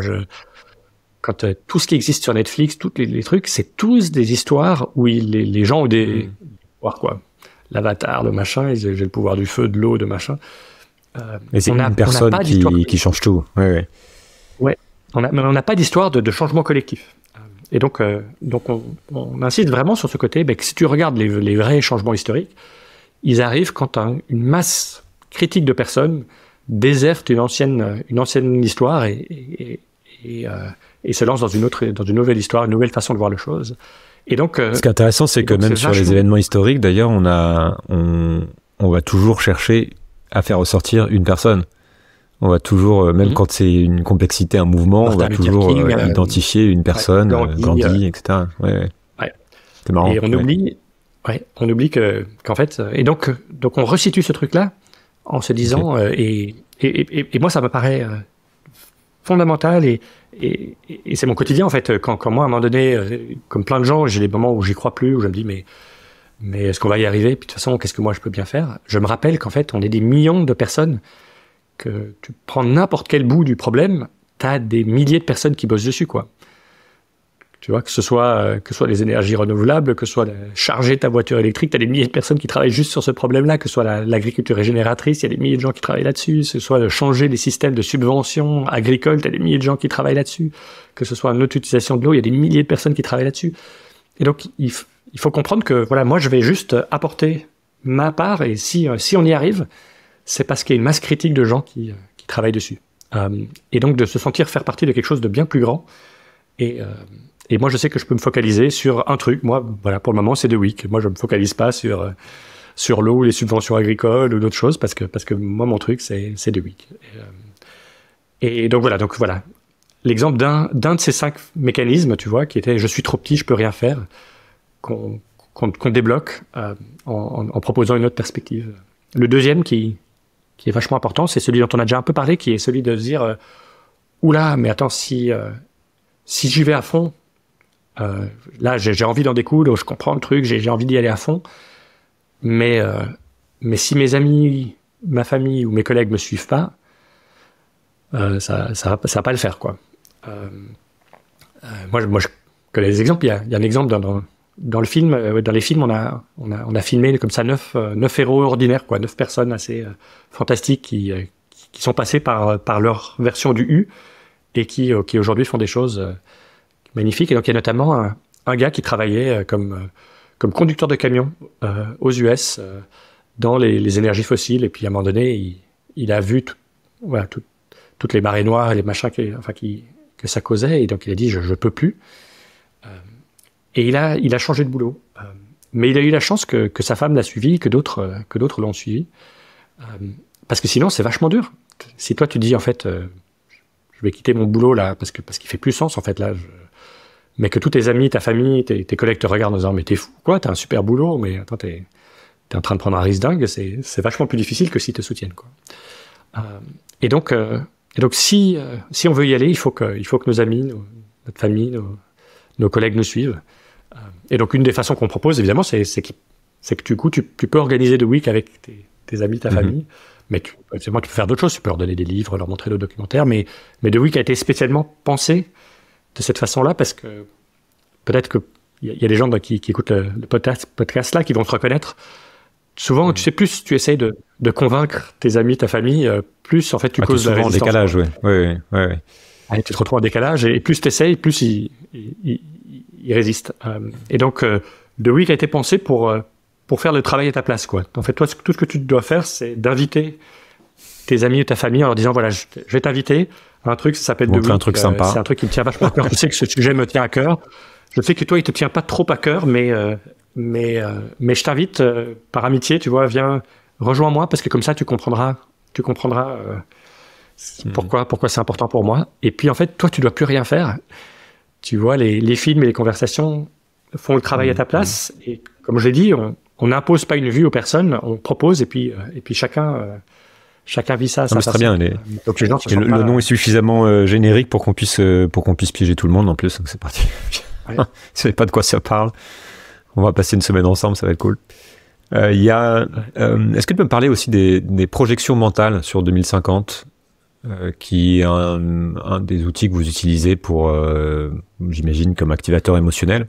quand euh, tout ce qui existe sur Netflix, tous les, trucs, c'est tous des histoires où les, gens ont des mm. voir quoi. L'avatar, le machin, j'ai le pouvoir du feu, de l'eau, de machin. Euh, c'est une a, personne qui, qui,
change tout. Oui,
Ouais, on mais on n'a pas d'histoire de, changement collectif. Euh, et donc, euh, donc on, insiste vraiment sur ce côté, ben, si tu regardes les, vrais changements historiques, ils arrivent quand une masse critique de personnes déserte une ancienne, une ancienne histoire euh, et, se lance dans une, autre, dans une nouvelle histoire, une nouvelle façon de voir les choses. Et donc, euh, Ce qui est intéressant, c'est que même sur les événements
historiques, d'ailleurs, on, on, va toujours chercher à faire ressortir une personne. On va toujours, euh, même mhm. quand c'est une complexité, un mouvement, on va toujours identifier une personne, Gandhi, etc. C'est marrant. Et
on oublie, qu'en fait, et donc, donc on resitue ce truc-là en se disant, euh, et, moi ça me paraît euh, fondamental et, c'est mon quotidien en fait. Quand, quand, moi, à un moment donné, euh, comme plein de gens, j'ai des moments où j'y crois plus, où je me dis mais, mais est-ce qu'on va y arriver Puis de toute façon, qu'est-ce que moi je peux bien faire Je me rappelle qu'en fait, on est des millions de personnes, que tu prends n'importe quel bout du problème, tu as des milliers de personnes qui bossent dessus quoi. Tu vois, que ce soit, euh, que ce soit les énergies renouvelables, que ce soit charger ta voiture électrique, tu as des milliers de personnes qui travaillent juste sur ce problème-là, que ce soit l'agriculture régénératrice, il y a des milliers de gens qui travaillent là-dessus, que ce soit changer les systèmes de subventions agricoles, tu as des milliers de gens qui travaillent là-dessus, que ce soit notre utilisation de l'eau, il y a des milliers de personnes qui travaillent là-dessus. Et donc, il, faut comprendre que, voilà, moi, je vais juste apporter ma part, et si, euh, si on y arrive, c'est parce qu'il y a une masse critique de gens qui, euh, qui travaillent dessus. et donc, de se sentir faire partie de quelque chose de bien plus grand. Et, et moi, je sais que je peux me focaliser sur un truc. Moi, voilà, pour le moment, c'est deux Week. Moi, je me focalise pas sur euh, sur l'eau, les subventions agricoles ou d'autres choses, parce que parce que moi, mon truc, c'est c'est WIC. Euh, et, donc voilà, donc voilà, l'exemple d'un d'un de ces cinq mécanismes, tu vois, qui était je suis trop petit, je peux rien faire, qu'on qu'on débloque euh, en, proposant une autre perspective. Le deuxième qui qui est vachement important, c'est celui dont on a déjà un peu parlé, qui est celui de se dire oula, mais attends si si j'y vais à fond, euh, là, j'ai envie d'en découdre, je comprends le truc, j'ai envie d'y aller à fond. Mais, euh, mais si mes amis, ma famille ou mes collègues me suivent pas, euh, ça, ne va pas le faire, quoi. moi, je, moi, connais des exemples. Il y a, un exemple dans, le film, dans les films, on a, on a, on a filmé comme ça neuf, neuf héros ordinaires, quoi, neuf personnes assez fantastiques qui, qui, sont passées par, par leur version du U et qui, qui aujourd'hui font des choses magnifique. Et donc, il y a notamment un, gars qui travaillait euh, comme, euh, comme conducteur de camion euh, aux US dans les, énergies fossiles. Et puis, à un moment donné, il, a vu voilà, toutes les marées noires et les machins enfin, qui, que ça causait. Et donc, il a dit Je ne peux plus. et il a, il a changé de boulot. mais il a eu la chance que, que sa femme l'a suivi, que d'autres, que d'autres l'ont suivi. parce que sinon, c'est vachement dur. Si toi, tu dis, en fait, je vais quitter mon boulot là, parce qu'il parce qu'il fait plus sens, en fait, là. Je, mais que tous tes amis, ta famille, tes, collègues te regardent en disant Mais t'es fou, quoi, t'as un super boulot, mais attends, t'es en train de prendre un risque dingue, c'est vachement plus difficile que s'ils te soutiennent. Quoi. Euh, et donc, euh, donc si, euh, si on veut y aller, il faut que, il faut que nos amis, notre famille, nos, collègues nous suivent. et donc, une des façons qu'on propose, évidemment, c'est que, que du coup, tu, peux organiser des week avec tes, amis, ta mhm. famille. Mais tu, tu peux faire d'autres choses. Tu peux leur donner des livres, leur montrer d'autres documentaires. Mais, mais The Week a été spécialement pensé de cette façon-là parce que peut-être que y, a des gens qui, écoutent le, podcast, là qui vont te reconnaître. Souvent, tu mm. sais, plus tu essayes de, convaincre tes amis, ta famille, euh, plus en fait tu ah, causes de en décalage, oui. Oui, oui, oui, tu te retrouves en décalage et, plus tu essayes, plus ils il, il, résistent. Euh, et donc, le The Week a été pensé pour, euh, pour faire le travail à ta place. Quoi. En fait, toi, tout ce que tu dois faire, c'est d'inviter tes amis ou ta famille en leur disant voilà, je vais t'inviter un truc, ça s'appelle de un truc euh, sympa. C'est un truc qui me tient vachement à cœur. je sais que ce sujet me tient à cœur. Je sais que toi, il te tient pas trop à cœur, mais, euh, mais, euh, mais je t'invite, par amitié, tu vois, viens, rejoins-moi, parce que comme ça, tu comprendras, tu comprendras hmm. pourquoi, pourquoi c'est important pour moi. Et puis, en fait, toi, tu dois plus rien faire. Tu vois, les, les films et les conversations font le travail à hmm. ta place. Et comme je l'ai dit, on, n'impose pas une vue aux personnes, on propose et puis, et puis chacun, chacun vit ça. ça très bien. Donc le, nom est
suffisamment euh, générique pour qu'on puisse euh, pour qu'on puisse piéger tout le monde en plus. c'est parti. <laughs> pas de quoi ça parle. On va passer une semaine ensemble, ça va être cool. Euh, y euh, est-ce que tu peux me parler aussi des, projections mentales sur 2050, qui est un, des outils que vous utilisez pour, j'imagine, comme activateur émotionnel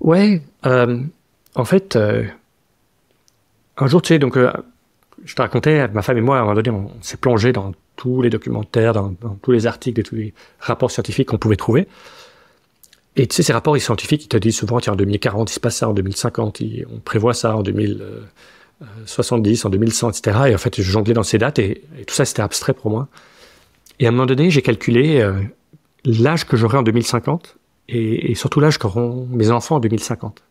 Ouais, en fait, un jour, tu sais, donc je te racontais, ma femme et moi, à un moment donné, on, s'est plongé dans tous les documentaires, dans, tous les articles dans tous les rapports scientifiques qu'on pouvait trouver. Et tu sais, ces rapports scientifiques, ils te disent souvent, tiens, en 2040, il se passe ça, en 2050, on prévoit ça, en 2070, euh, en 2100, etc. Et en fait, je jonglais dans ces dates et, tout ça, c'était abstrait pour moi. Et à un moment donné, j'ai calculé euh, l'âge que j'aurai en 2050 et, et surtout l'âge qu'auront mes enfants en 2050.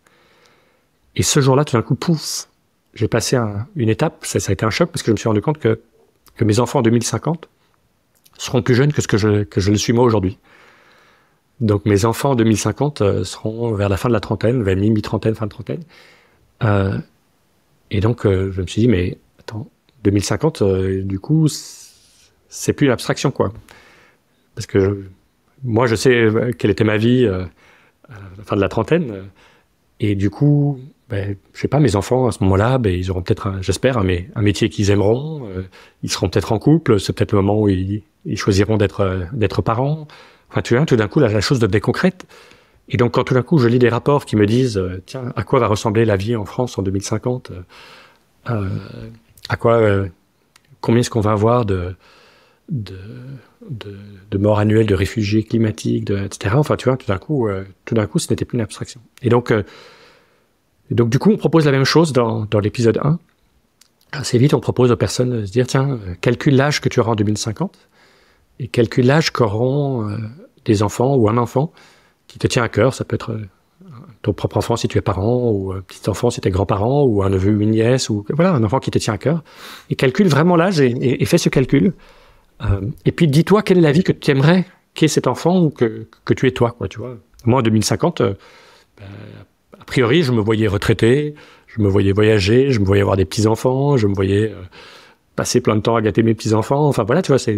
Et ce jour-là, tout d'un coup, pouf, j'ai passé une étape, ça, a été un choc parce que je me suis rendu compte que, mes enfants en 2050 seront plus jeunes que ce que je, le suis moi aujourd'hui. Donc mes enfants en 2050 euh, seront vers la fin de la trentaine, vers mi-trentaine, fin de trentaine. Euh, et donc euh, je me suis dit, mais attends, 2050, du coup, c'est plus une abstraction, quoi. Parce que moi, je sais quelle était ma vie à la fin de la trentaine. Et du coup, ben, je sais pas, mes enfants à ce moment-là, ben, ils auront peut-être, j'espère, un, un, métier qu'ils aimeront. Euh, ils seront peut-être en couple. C'est peut-être le moment où ils, choisiront d'être euh, d'être parents. Enfin, tu vois, tout d'un coup, la, la chose devient concrète. Et donc, quand tout d'un coup, je lis des rapports qui me disent, euh, tiens, à quoi va ressembler la vie en France en 2050 À quoi Combien est-ce qu'on va avoir de de, de, de morts annuelles, de réfugiés climatiques, de, etc. Enfin, tu vois, tout d'un coup, tout d'un coup, ce n'était plus une abstraction. Et donc et donc du coup, on propose la même chose dans, dans l'épisode 1. Assez vite, on propose aux personnes de se dire, tiens, euh, calcule l'âge que tu auras en 2050 et calcule l'âge qu'auront euh, des enfants ou un enfant qui te tient à cœur. Ça peut être euh, ton propre enfant si tu es parent, ou un petit enfant si tu es grand-parent, ou un neveu ou une nièce, ou voilà, un enfant qui te tient à cœur. Et calcule vraiment l'âge et, fais ce calcul. et puis dis-toi quelle est la vie que tu aimerais qu'est cet enfant ou que, que tu es toi, quoi, tu vois. Moi, en 2050, ben, priori, je me voyais retraité, je me voyais voyager, je me voyais avoir des petits-enfants, je me voyais euh, passer plein de temps à gâter mes petits-enfants. Enfin voilà, tu vois, c'est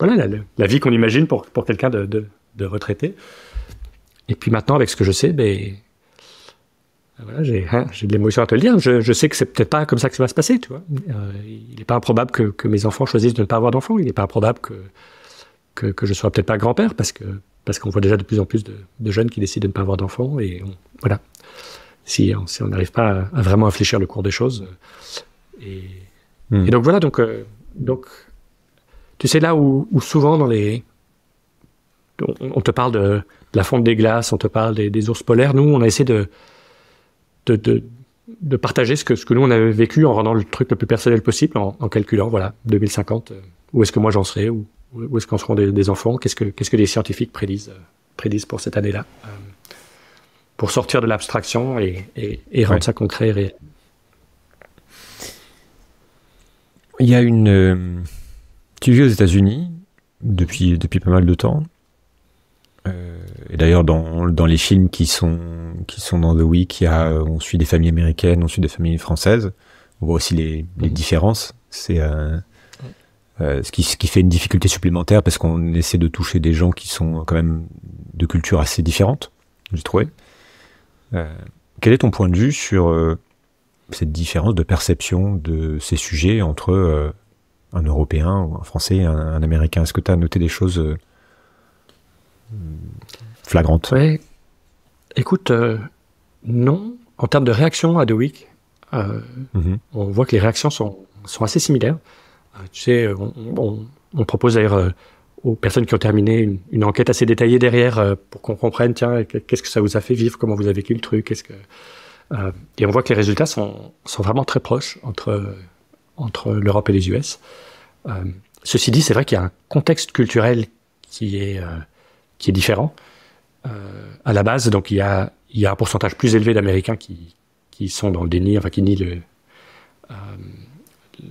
voilà, la, vie qu'on imagine pour, pour quelqu'un de, de, retraité. Et puis maintenant, avec ce que je sais, ben, ben voilà, hein, j'ai de l'émotion à te le dire. Je, je sais que c'est peut-être pas comme ça que ça va se passer, tu vois. Euh, il n'est pas improbable que, que, mes enfants choisissent de ne pas avoir d'enfants. Il n'est pas improbable que, que, que je sois peut-être pas grand-père parce que parce qu'on voit déjà de plus en plus de, jeunes qui décident de ne pas avoir d'enfants. Et voilà, si on n'arrive pas à, vraiment infléchir le cours des choses. Euh, hmm. Et, donc voilà, donc, euh, donc tu sais, là où, souvent dans les. On, te parle de, la fonte des glaces, on te parle des, ours polaires. Nous, on a essayé de, de, de partager ce que, ce que nous on avait vécu en rendant le truc le plus personnel possible en, calculant voilà 2050 euh, où est-ce que moi j'en serais ou où est-ce qu'on seront des, des enfants qu'est-ce que, qu'est-ce que les scientifiques prédisent, euh, pour cette année-là euh, Pour sortir de l'abstraction et, rendre ça concret et réel.
Il y a une. Euh, tu vis aux États-Unis depuis, depuis pas mal de temps. et d'ailleurs, dans, les films qui sont, qui sont dans The Week, il y a, on suit des familles américaines, on suit des familles françaises. On voit aussi les, mmh. différences. C'est. Euh, ce, qui, fait une difficulté supplémentaire parce qu'on essaie de toucher des gens qui sont quand même de cultures assez différentes, j'ai trouvé. Euh, quel est ton point de vue sur euh, cette différence de perception de ces sujets entre un Européen ou un Français et un, Américain Est-ce que tu as noté des choses flagrantes
Écoute, non. En termes de réaction à The Week, mm-hmm. on voit que les réactions sont assez similaires. Ah, tu sais, euh, on, propose d'ailleurs euh, aux personnes qui ont terminé une, enquête assez détaillée derrière euh, pour qu'on comprenne, tiens, qu'est-ce que ça vous a fait vivre, comment vous avez vécu le truc, qu'est-ce que... et on voit que les résultats sont, vraiment très proches entre, entre l'Europe et les US. ceci dit, c'est vrai qu'il y a un contexte culturel qui est, qui est différent. à la base, donc, il y a, un pourcentage plus élevé d'Américains qui, qui sont dans le déni, enfin, qui nient le,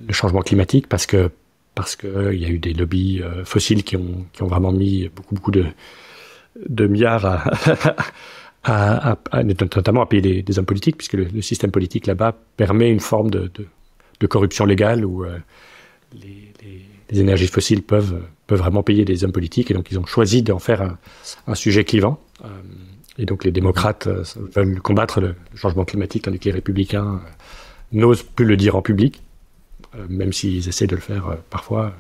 le changement climatique parce que parce que euh, il y a eu des lobbies euh, fossiles qui ont qui ont vraiment mis beaucoup beaucoup de de milliards à, <laughs> notamment à payer des, hommes politiques puisque le, système politique là-bas permet une forme de, de, corruption légale où euh, les, énergies fossiles peuvent peuvent vraiment payer des hommes politiques et donc ils ont choisi d'en faire un, sujet clivant et donc les démocrates veulent combattre le changement climatique tandis que les républicains
n'osent plus le dire en public euh, même s'ils essaient de le faire euh, parfois.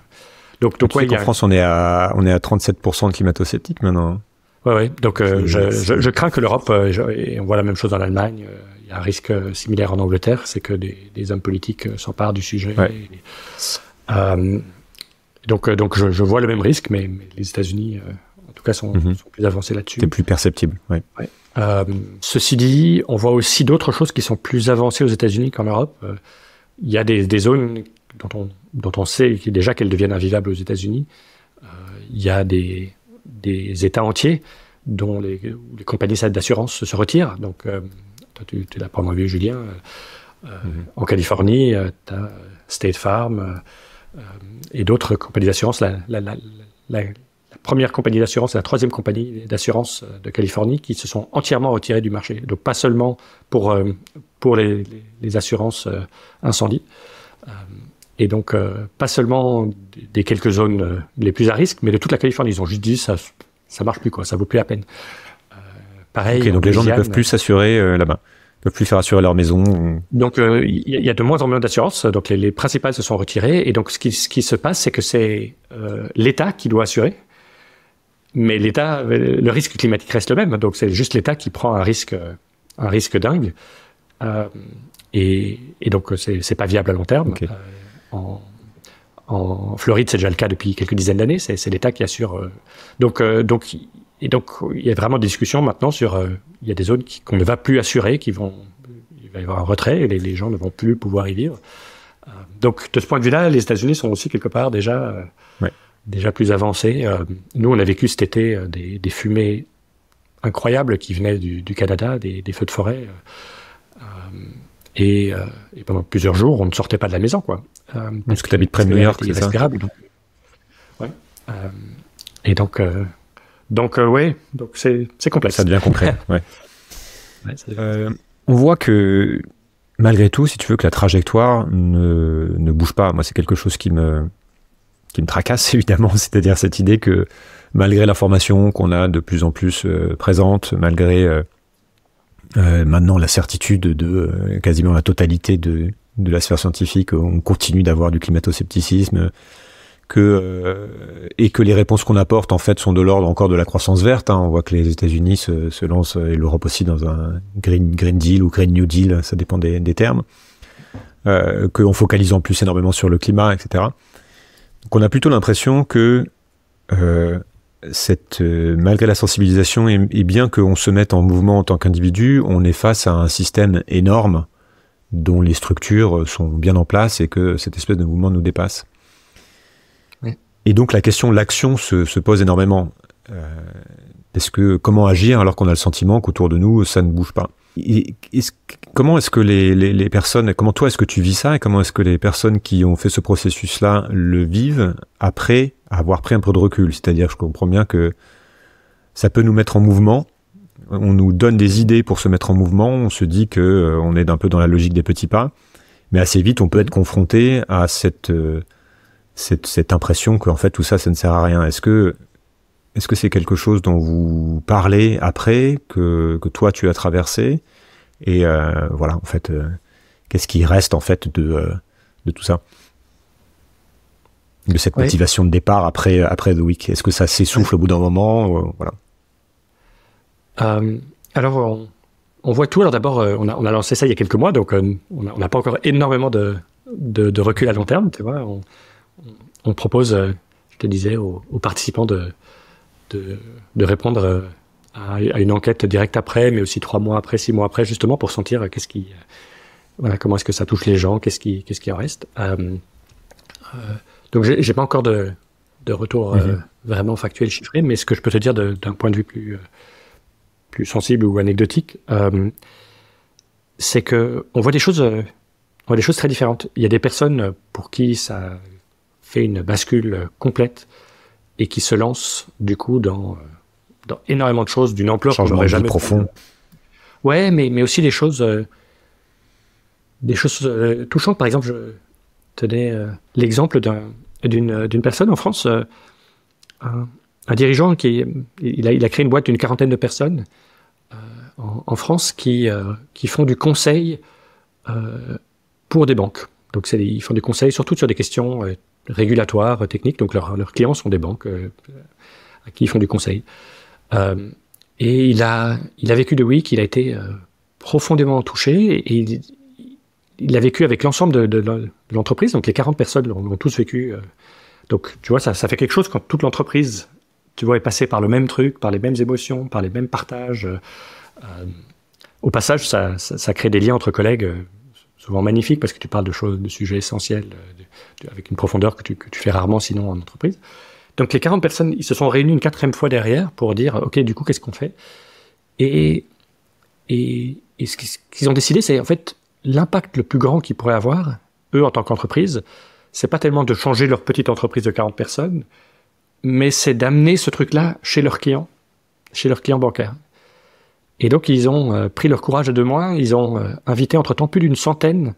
Donc, donc, France, on est à, on est à 37% de climato-sceptiques maintenant. Hein.
Oui, ouais. donc euh, je, je, crains que l'Europe, et on voit la même chose en Allemagne, il y a un risque similaire en Angleterre, c'est que des, des, hommes politiques s'emparent du sujet. donc donc je, vois le même risque, mais, les États-Unis, en tout cas, sont, mhm. plus avancés là-dessus. C'est plus perceptible, oui. ceci dit, on voit aussi d'autres choses qui sont plus avancées aux États-Unis qu'en Europe il y a des, des zones dont on, dont on, sait déjà qu'elles deviennent invivables aux États-Unis. Euh, il y a des, des États entiers dont les, compagnies d'assurance se retirent. Donc, euh, toi, tu, tu pas probablement vu, Julien. Euh, mm-hmm. En Californie, tu as State Farm et d'autres compagnies d'assurance première compagnie d'assurance et la troisième compagnie d'assurance euh, de Californie qui se sont entièrement retirées du marché. Donc pas seulement pour, euh, pour les, assurances euh, incendies, et donc pas seulement des quelques zones les plus à risque, mais de toute la Californie. Ils ont juste dit ça ça marche plus, quoi, ça vaut plus la peine.
pareil. donc les gens ne peuvent plus s'assurer là-bas peuvent plus faire assurer leur maison.
Donc il y a de moins en moins d'assurances, donc les, principales se sont retirées et donc ce qui, ce qui se passe c'est que c'est l'État qui doit assurer mais l'État, le risque climatique reste le même. Donc c'est juste l'État qui prend un risque, un risque dingue. Euh, et, et, donc c'est pas viable à long terme. Euh, en, Floride, c'est déjà le cas depuis quelques dizaines d'années. C'est l'État qui assure. Euh, donc donc et donc il y a vraiment des discussions maintenant sur il y a des zones qu'on ne va plus assurer, qui vont il va y avoir un retrait et les, gens ne vont plus pouvoir y vivre. Donc de ce point de vue-là, les États-Unis sont aussi quelque part déjà. Ouais déjà plus avancé. Euh, nous, on a vécu cet été euh, des, fumées incroyables qui venaient du, Canada, des, feux de forêt. Euh, et, pendant plusieurs jours, on ne sortait pas de la maison, quoi. parce que tu habites près de New York, c'est ça ouais. et donc, donc ouais, donc c'est complexe. Ça devient concret,
<laughs> ouais on voit que malgré tout, si tu veux que la trajectoire ne, ne bouge pas, moi c'est quelque chose qui me qui me tracasse <laughs> évidemment, c'est-à-dire cette idée que malgré l'information qu'on a de plus en plus euh, présente, malgré euh, euh, maintenant la certitude de quasiment la totalité de, la sphère scientifique, on continue d'avoir du climato-scepticisme, que et que les réponses qu'on apporte en fait sont de l'ordre encore de la croissance verte. Hein. On voit que les États-Unis se, lancent et l'Europe aussi dans un green green deal ou green new deal, ça dépend des, termes. qu'on focalise en plus énormément sur le climat, etc. Donc on a plutôt l'impression que euh, cette, euh, malgré la sensibilisation et, bien qu'on se mette en mouvement en tant qu'individu, on est face à un système énorme dont les structures sont bien en place et que cette espèce de mouvement nous dépasse. Et donc la question de l'action se, pose énormément. Euh, est que comment agir alors qu'on a le sentiment qu'autour de nous ça ne bouge pas Comment est-ce que les, personnes, comment toi est-ce que tu vis ça et comment est-ce que les personnes qui ont fait ce processus-là le vivent après avoir pris un peu de recul C'est-à-dire, je comprends bien que ça peut nous mettre en mouvement. On nous donne des idées pour se mettre en mouvement. On se dit que euh, on est un peu dans la logique des petits pas, mais assez vite on peut être confronté à cette, euh, cette impression qu'en fait tout ça, ça ne sert à rien. Est-ce que est-ce que c'est quelque chose dont vous parlez après, que, toi tu as traversé Et euh, voilà, en fait, euh, qu'est-ce qui reste en fait de, euh, tout ça De cette motivation de départ après, après The Week Est-ce que ça s'essouffle au bout d'un moment Voilà.
alors, on, voit tout. Alors d'abord, on, a, lancé ça il y a quelques mois, donc on n'a pas encore énormément de, recul à long terme, On, propose, je te disais, aux participants de de, répondre euh, à, une enquête directe après, mais aussi trois mois après, six mois après, justement pour sentir qu'est-ce qui, euh, voilà, comment est-ce que ça touche les gens, qu'est-ce qui, qu'est-ce qui en reste. Euh, donc je donc, j'ai pas encore de, de retour mhm. vraiment factuel, chiffré, mais ce que je peux te dire d'un point de vue plus, plus sensible ou anecdotique, c'est que on voit des choses, on voit des choses très différentes. Il y a des personnes pour qui ça fait une bascule complète et qui se lance du coup dans, euh, énormément de choses d'une ampleur qu'on n'aurait jamais profond. Ouais, mais, mais aussi des choses, euh, des choses euh, touchantes. Par exemple, je tenais l'exemple l'exemple d'une personne en France, un, dirigeant qui il a, il a, créé une boîte d'une quarantaine de personnes en, en, France qui, qui font du conseil pour des banques. Donc, ils font du conseil surtout sur des questions régulatoires, technique Donc leurs clients sont des banques euh, à qui ils font du conseil. Euh, et il a, il a vécu de week, il a été euh, profondément touché et il, a vécu avec l'ensemble de, l'entreprise, donc les 40 personnes l'ont tous vécu. Donc, tu vois, ça, ça fait quelque chose quand toute l'entreprise, tu vois, est passée par le même truc, par les mêmes émotions, par les mêmes partages. au passage, ça, ça, crée des liens entre collègues souvent magnifique parce que tu parles de choses, de sujets essentiels euh, avec une profondeur que tu, fais rarement sinon en entreprise. Donc les 40 personnes, ils se sont réunis une quatrième fois derrière pour dire, euh, OK, du coup, qu'est-ce qu'on fait et, et, et, ce qu'ils ont décidé, c'est en fait l'impact le plus grand qu'ils pourraient avoir, eux, en tant qu'entreprise, c'est pas tellement de changer leur petite entreprise de 40 personnes, mais c'est d'amener ce truc-là chez leurs clients, chez leurs clients bancaires. Et donc ils ont euh, pris leur courage à deux mains, ils ont euh, invité entre-temps plus d'une centaine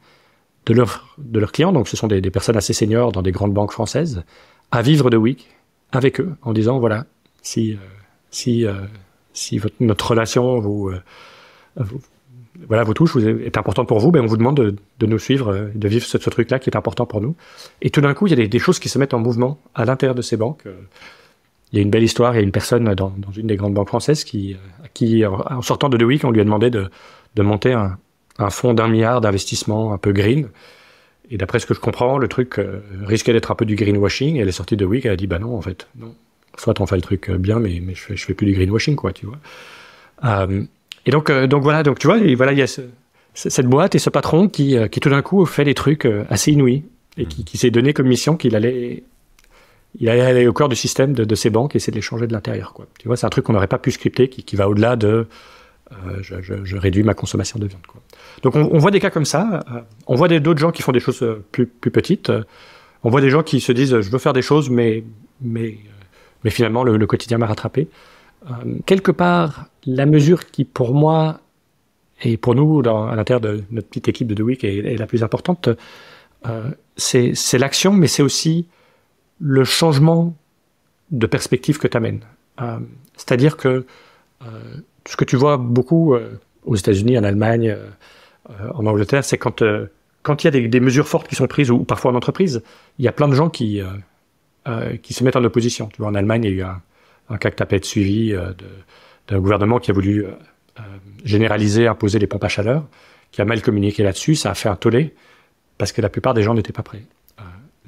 de, leurs clients, donc ce sont des, personnes assez seniors dans des grandes banques françaises, à vivre de week avec eux en disant voilà, si, euh, si, si notre relation vous, vous voilà, vos est importante pour vous, ben on vous demande de, nous suivre, de vivre ce, truc-là qui est important pour nous. Et tout d'un coup, il y a des, choses qui se mettent en mouvement à l'intérieur de ces banques il y a une belle histoire, il y a une personne dans, une des grandes banques françaises qui, euh, en sortant de week on lui a demandé de, monter un, fonds d'un milliard d'investissement un peu green. Et d'après ce que je comprends, le truc euh, risquait d'être un peu du greenwashing. Et elle est sortie de week elle a dit, bah non, en fait, non. Soit on fait le truc euh, bien, mais, je, fais, fais plus du greenwashing, quoi, tu vois. et donc, voilà, tu vois, voilà, il y a cette boîte et ce patron qui, tout d'un coup fait des trucs assez inouïs et qui, qui s'est donné comme mission qu'il allait il allait aller au cœur du système de, de ces banques et c'est de les changer de l'intérieur. Quoi. Tu vois, c'est un truc qu'on n'aurait pas pu scripter, qui, qui va au-delà de euh, je, je, je, réduis ma consommation de viande. Quoi. Donc on, on, voit des cas comme ça, euh, on voit des, d'autres gens qui font des choses euh, plus, plus, petites, euh, on voit des gens qui se disent je veux faire des choses, mais, mais, mais finalement le, le quotidien m'a rattrapé. quelque part, la mesure qui pour moi et pour nous, dans, à l'intérieur de notre petite équipe de The est, est la plus importante, euh, c'est, c'est l'action, mais c'est aussi le changement de perspective que tu amènes. Euh, c'est-à-dire que euh, ce que tu vois beaucoup euh, aux États-Unis, en Allemagne, en Angleterre, c'est quand, quand il y a des, mesures fortes qui sont prises, ou, parfois en entreprise, il y a plein de gens qui, qui se mettent en opposition. Tu vois, en Allemagne, il y a eu un, cas que tu as peut-être suivi d'un gouvernement qui a voulu généraliser, imposer les pompes à chaleur, qui a mal communiqué là-dessus, ça a fait un tollé, parce que la plupart des gens n'étaient pas prêts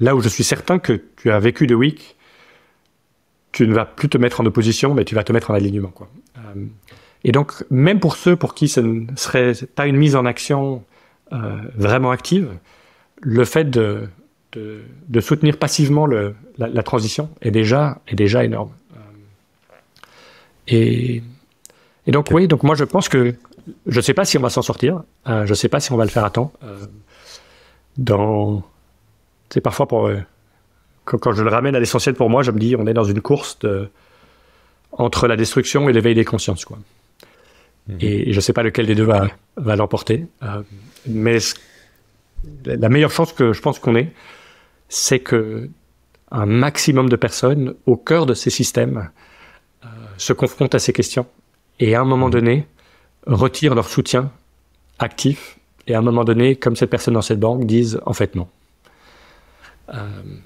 là où je suis certain que tu as vécu de week, tu ne vas plus te mettre en opposition, mais tu vas te mettre en alignement. Quoi. Euh, et donc, même pour ceux pour qui ce ne serait pas une mise en action euh, vraiment active, le fait de, de, soutenir passivement la, transition est déjà, est déjà énorme. Euh, et, donc, oui, donc moi je pense que je ne sais pas si on va s'en sortir, hein, je ne sais pas si on va le faire à temps. dans c'est parfois, pour, euh, quand, je le ramène à l'essentiel pour moi, je me dis, on est dans une course entre la destruction et l'éveil des consciences, quoi. Mhm. Et, je ne sais pas lequel des deux va, l'emporter. Euh, mais la meilleure chance que je pense qu'on ait, c'est que un maximum de personnes au cœur de ces systèmes euh, se confrontent à ces questions et à un moment mhm. donné retirent leur soutien actif et à un moment donné, comme cette personne dans cette banque, disent en fait non. Euh,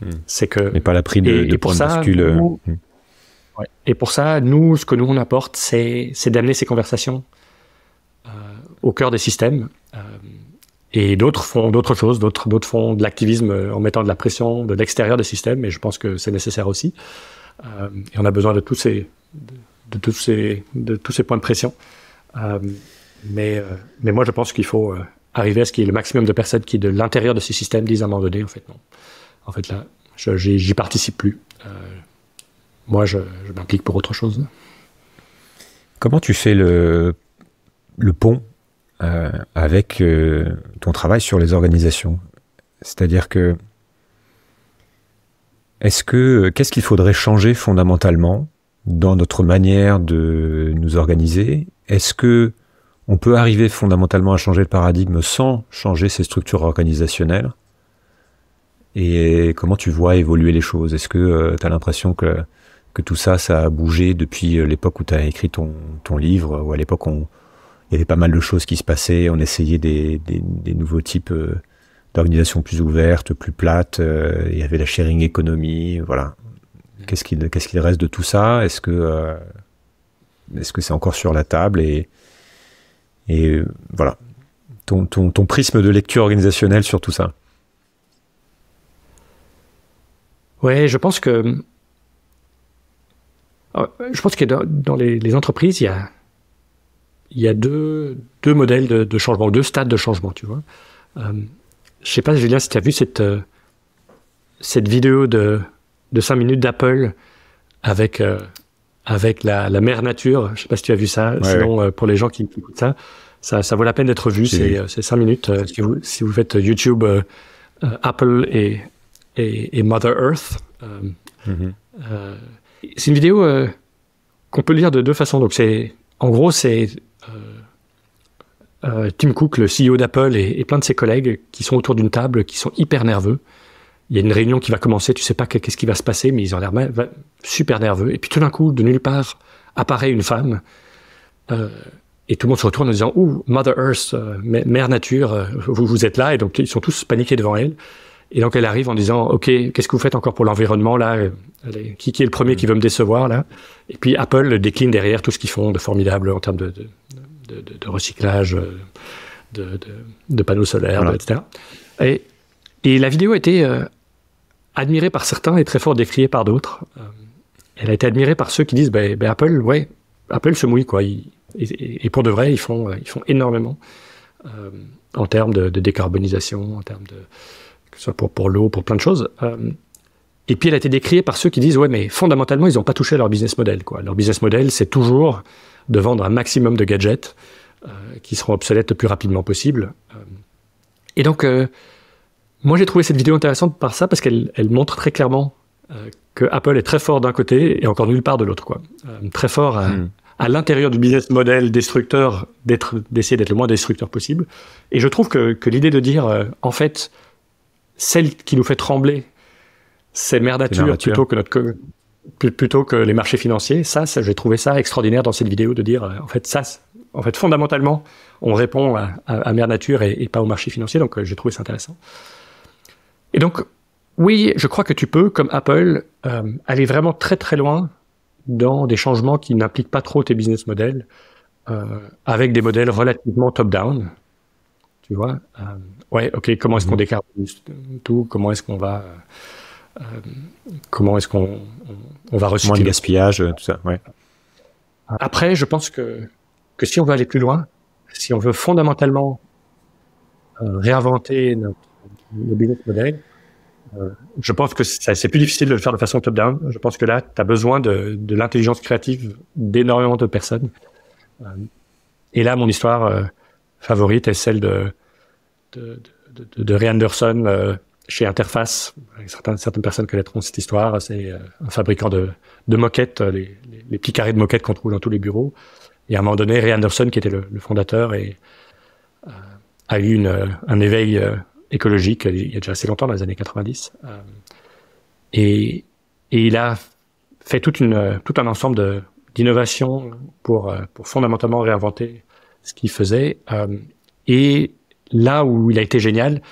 hmm. C'est que. Mais pas la prise de, et, de et pour ça, euh, nous, hmm. Et pour ça, nous, ce que nous on apporte, c'est d'amener ces conversations euh, au cœur des systèmes. Et d'autres font d'autres choses, d'autres d'autres font de l'activisme en mettant de la pression de l'extérieur des systèmes, et je pense que c'est nécessaire aussi. et on a besoin de tous ces de, tous ces de tous ces points de pression. mais mais moi je pense qu'il faut arriver à ce qu'il y ait le maximum de personnes qui de l'intérieur de ces systèmes disent un moment donné en fait non en fait, là, j'y participe plus. Euh,
moi, je, m'implique pour autre chose. Comment tu fais le, pont euh, avec euh, ton travail sur les organisations C'est-à-dire que est-ce qu'est-ce qu'il faudrait changer fondamentalement dans notre manière de nous organiser Est-ce que on peut arriver fondamentalement à changer le paradigme sans changer ses structures organisationnelles et comment tu vois évoluer les choses Est-ce que euh, tu as l'impression que, que tout ça, ça a bougé depuis euh, l'époque où tu as écrit ton, ton livre, Ou à l'époque, il y avait pas mal de choses qui se passaient, on essayait des, des, des nouveaux types d'organisation euh, d'organisations plus ouvertes, plus plates, il y avait la sharing économie, voilà. Mmh. Qu'est-ce qu'il ce qu'il reste de tout ça Est-ce que c'est -ce c'est encore sur la table Et, et voilà, ton, ton, ton prisme de lecture organisationnelle sur tout ça.
Oui, je pense que. Euh, je pense que dans les, entreprises, il y a, il y a deux, deux modèles de, changement, deux stades de changement, tu vois. Euh, je sais pas, Julien, si tu as vu cette, euh, cette vidéo de, de 5 minutes d'Apple avec, avec la, la, mère nature. Je sais pas si tu as vu ça. Sinon, pour les gens qui, écoutent ça, ça, ça, vaut la peine d'être vu. C'est 5 minutes. vous, si vous faites YouTube, Apple et, et, Mother Earth. Um, mm-hmm. uh, c'est une vidéo euh, qu'on peut lire de deux façons. Donc, en gros, c'est euh, euh, Tim Cook, le CEO d'Apple, et, plein de ses collègues qui sont autour d'une table, qui sont hyper nerveux. Il y a une réunion qui va commencer, tu sais pas qu'est-ce qui va se passer, mais ils ont l'air super nerveux. Et puis tout d'un coup, de nulle part, apparaît une femme. et tout le monde se retourne en disant, Ouh, Mother Earth, Mère Nature, vous, vous êtes là. Et donc ils sont tous paniqués devant elle. Et donc elle arrive en disant, ok, qu'est-ce que vous faites encore pour l'environnement là qui, qui, est le premier qui veut me décevoir là Et puis Apple décline derrière tout ce qu'ils font de formidable en termes de, de, de recyclage, de, panneaux solaires, etc. Et, et, la vidéo a été euh, admirée par certains et très fort décriée par d'autres. Euh, elle a été admirée par ceux qui disent, ben, ben Apple, ouais, Apple se mouille quoi. et, pour de vrai, ils font, ils font énormément euh, en termes de, décarbonisation, en termes de que ce soit pour, l'eau, pour plein de choses. Euh, et puis elle a été décriée par ceux qui disent ouais mais fondamentalement ils n'ont pas touché à leur business model quoi. Leur business model c'est toujours de vendre un maximum de gadgets euh, qui seront obsolètes le plus rapidement possible. Euh, et donc moi j'ai trouvé cette vidéo intéressante par ça parce qu'elle montre très clairement que Apple est très fort d'un côté et encore nulle part de l'autre. quoi. très fort hmm. à, l'intérieur du business model destructeur, d'être, d'essayer d'être le moins destructeur possible. Et je trouve que, l'idée de dire, en fait, celle qui nous fait trembler, c'est mère nature plutôt que les marchés financiers. Ça, ça j'ai trouvé ça extraordinaire dans cette vidéo de dire, euh, en fait, ça, en fait, fondamentalement, on répond à, mère nature et, pas aux marchés financiers, Donc, euh, j'ai trouvé ça intéressant. Et donc, oui, je crois que tu peux, comme Apple, euh, aller vraiment très très loin dans des changements qui n'impliquent pas trop tes business models, avec des modèles relativement top-down. Tu vois euh, Ouais, ok, comment est-ce qu'on mhm. décarbonise tout Comment est-ce qu'on va. Euh, comment est-ce qu'on
on, va recycler le gaspillage, euh, tout ça, ouais.
Après, je pense que, que si on veut aller plus loin, si on veut fondamentalement réinventer notre, notre, je pense que c'est plus difficile de le faire de façon top-down. Je pense que là, tu as besoin de, de l'intelligence créative d'énormément de personnes. et là, mon histoire favorite est celle de, de, de, Ray Anderson euh, chez Interface. Certaines, certaines personnes connaîtront cette histoire. C'est euh, un fabricant de, de moquettes, euh, les, les, petits carrés de moquettes qu'on trouve dans tous les bureaux. Et à un moment donné, Ray Anderson, qui était le, fondateur, et, a eu une, un éveil écologique il y a déjà assez longtemps, dans les années 90. et, et il a fait toute une, tout un ensemble d'innovations pour, pour fondamentalement réinventer ce qu'il faisait. Euh, et là où il a été génial,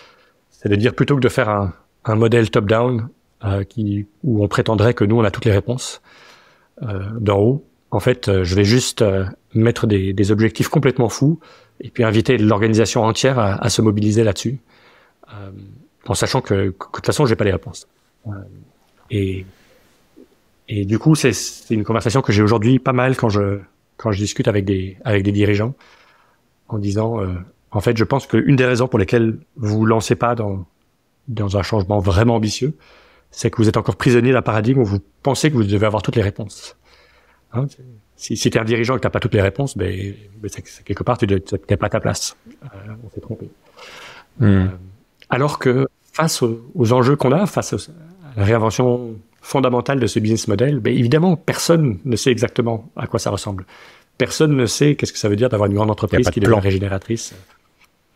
c'est de dire plutôt que de faire un, un modèle top-down euh, qui, où on prétendrait que nous, on a toutes les réponses euh, d'en haut. En fait, euh, je vais juste mettre des, des, objectifs complètement fous et puis inviter l'organisation entière à, à, se mobiliser là-dessus, en sachant que, de toute façon, j'ai pas les réponses. Et, et du coup, c'est une conversation que j'ai aujourd'hui pas mal quand je quand je discute avec des avec des dirigeants en disant, euh, en fait, je pense qu'une des raisons pour lesquelles vous vous lancez pas dans, dans un changement vraiment ambitieux, c'est que vous êtes encore prisonnier d'un paradigme où vous pensez que vous devez avoir toutes les réponses. Hein, si, si tu es un dirigeant et que tu n'as pas toutes les réponses, ben, ben quelque part, tu n'es pas à ta place. Euh, on s'est trompé. Hmm. Euh, alors que face aux, enjeux qu'on a, face à la réinvention fondamentale de ce business model, ben, évidemment, personne ne sait exactement à quoi ça ressemble personne ne sait qu'est-ce que ça veut dire d'avoir une grande entreprise qui de devient régénératrice.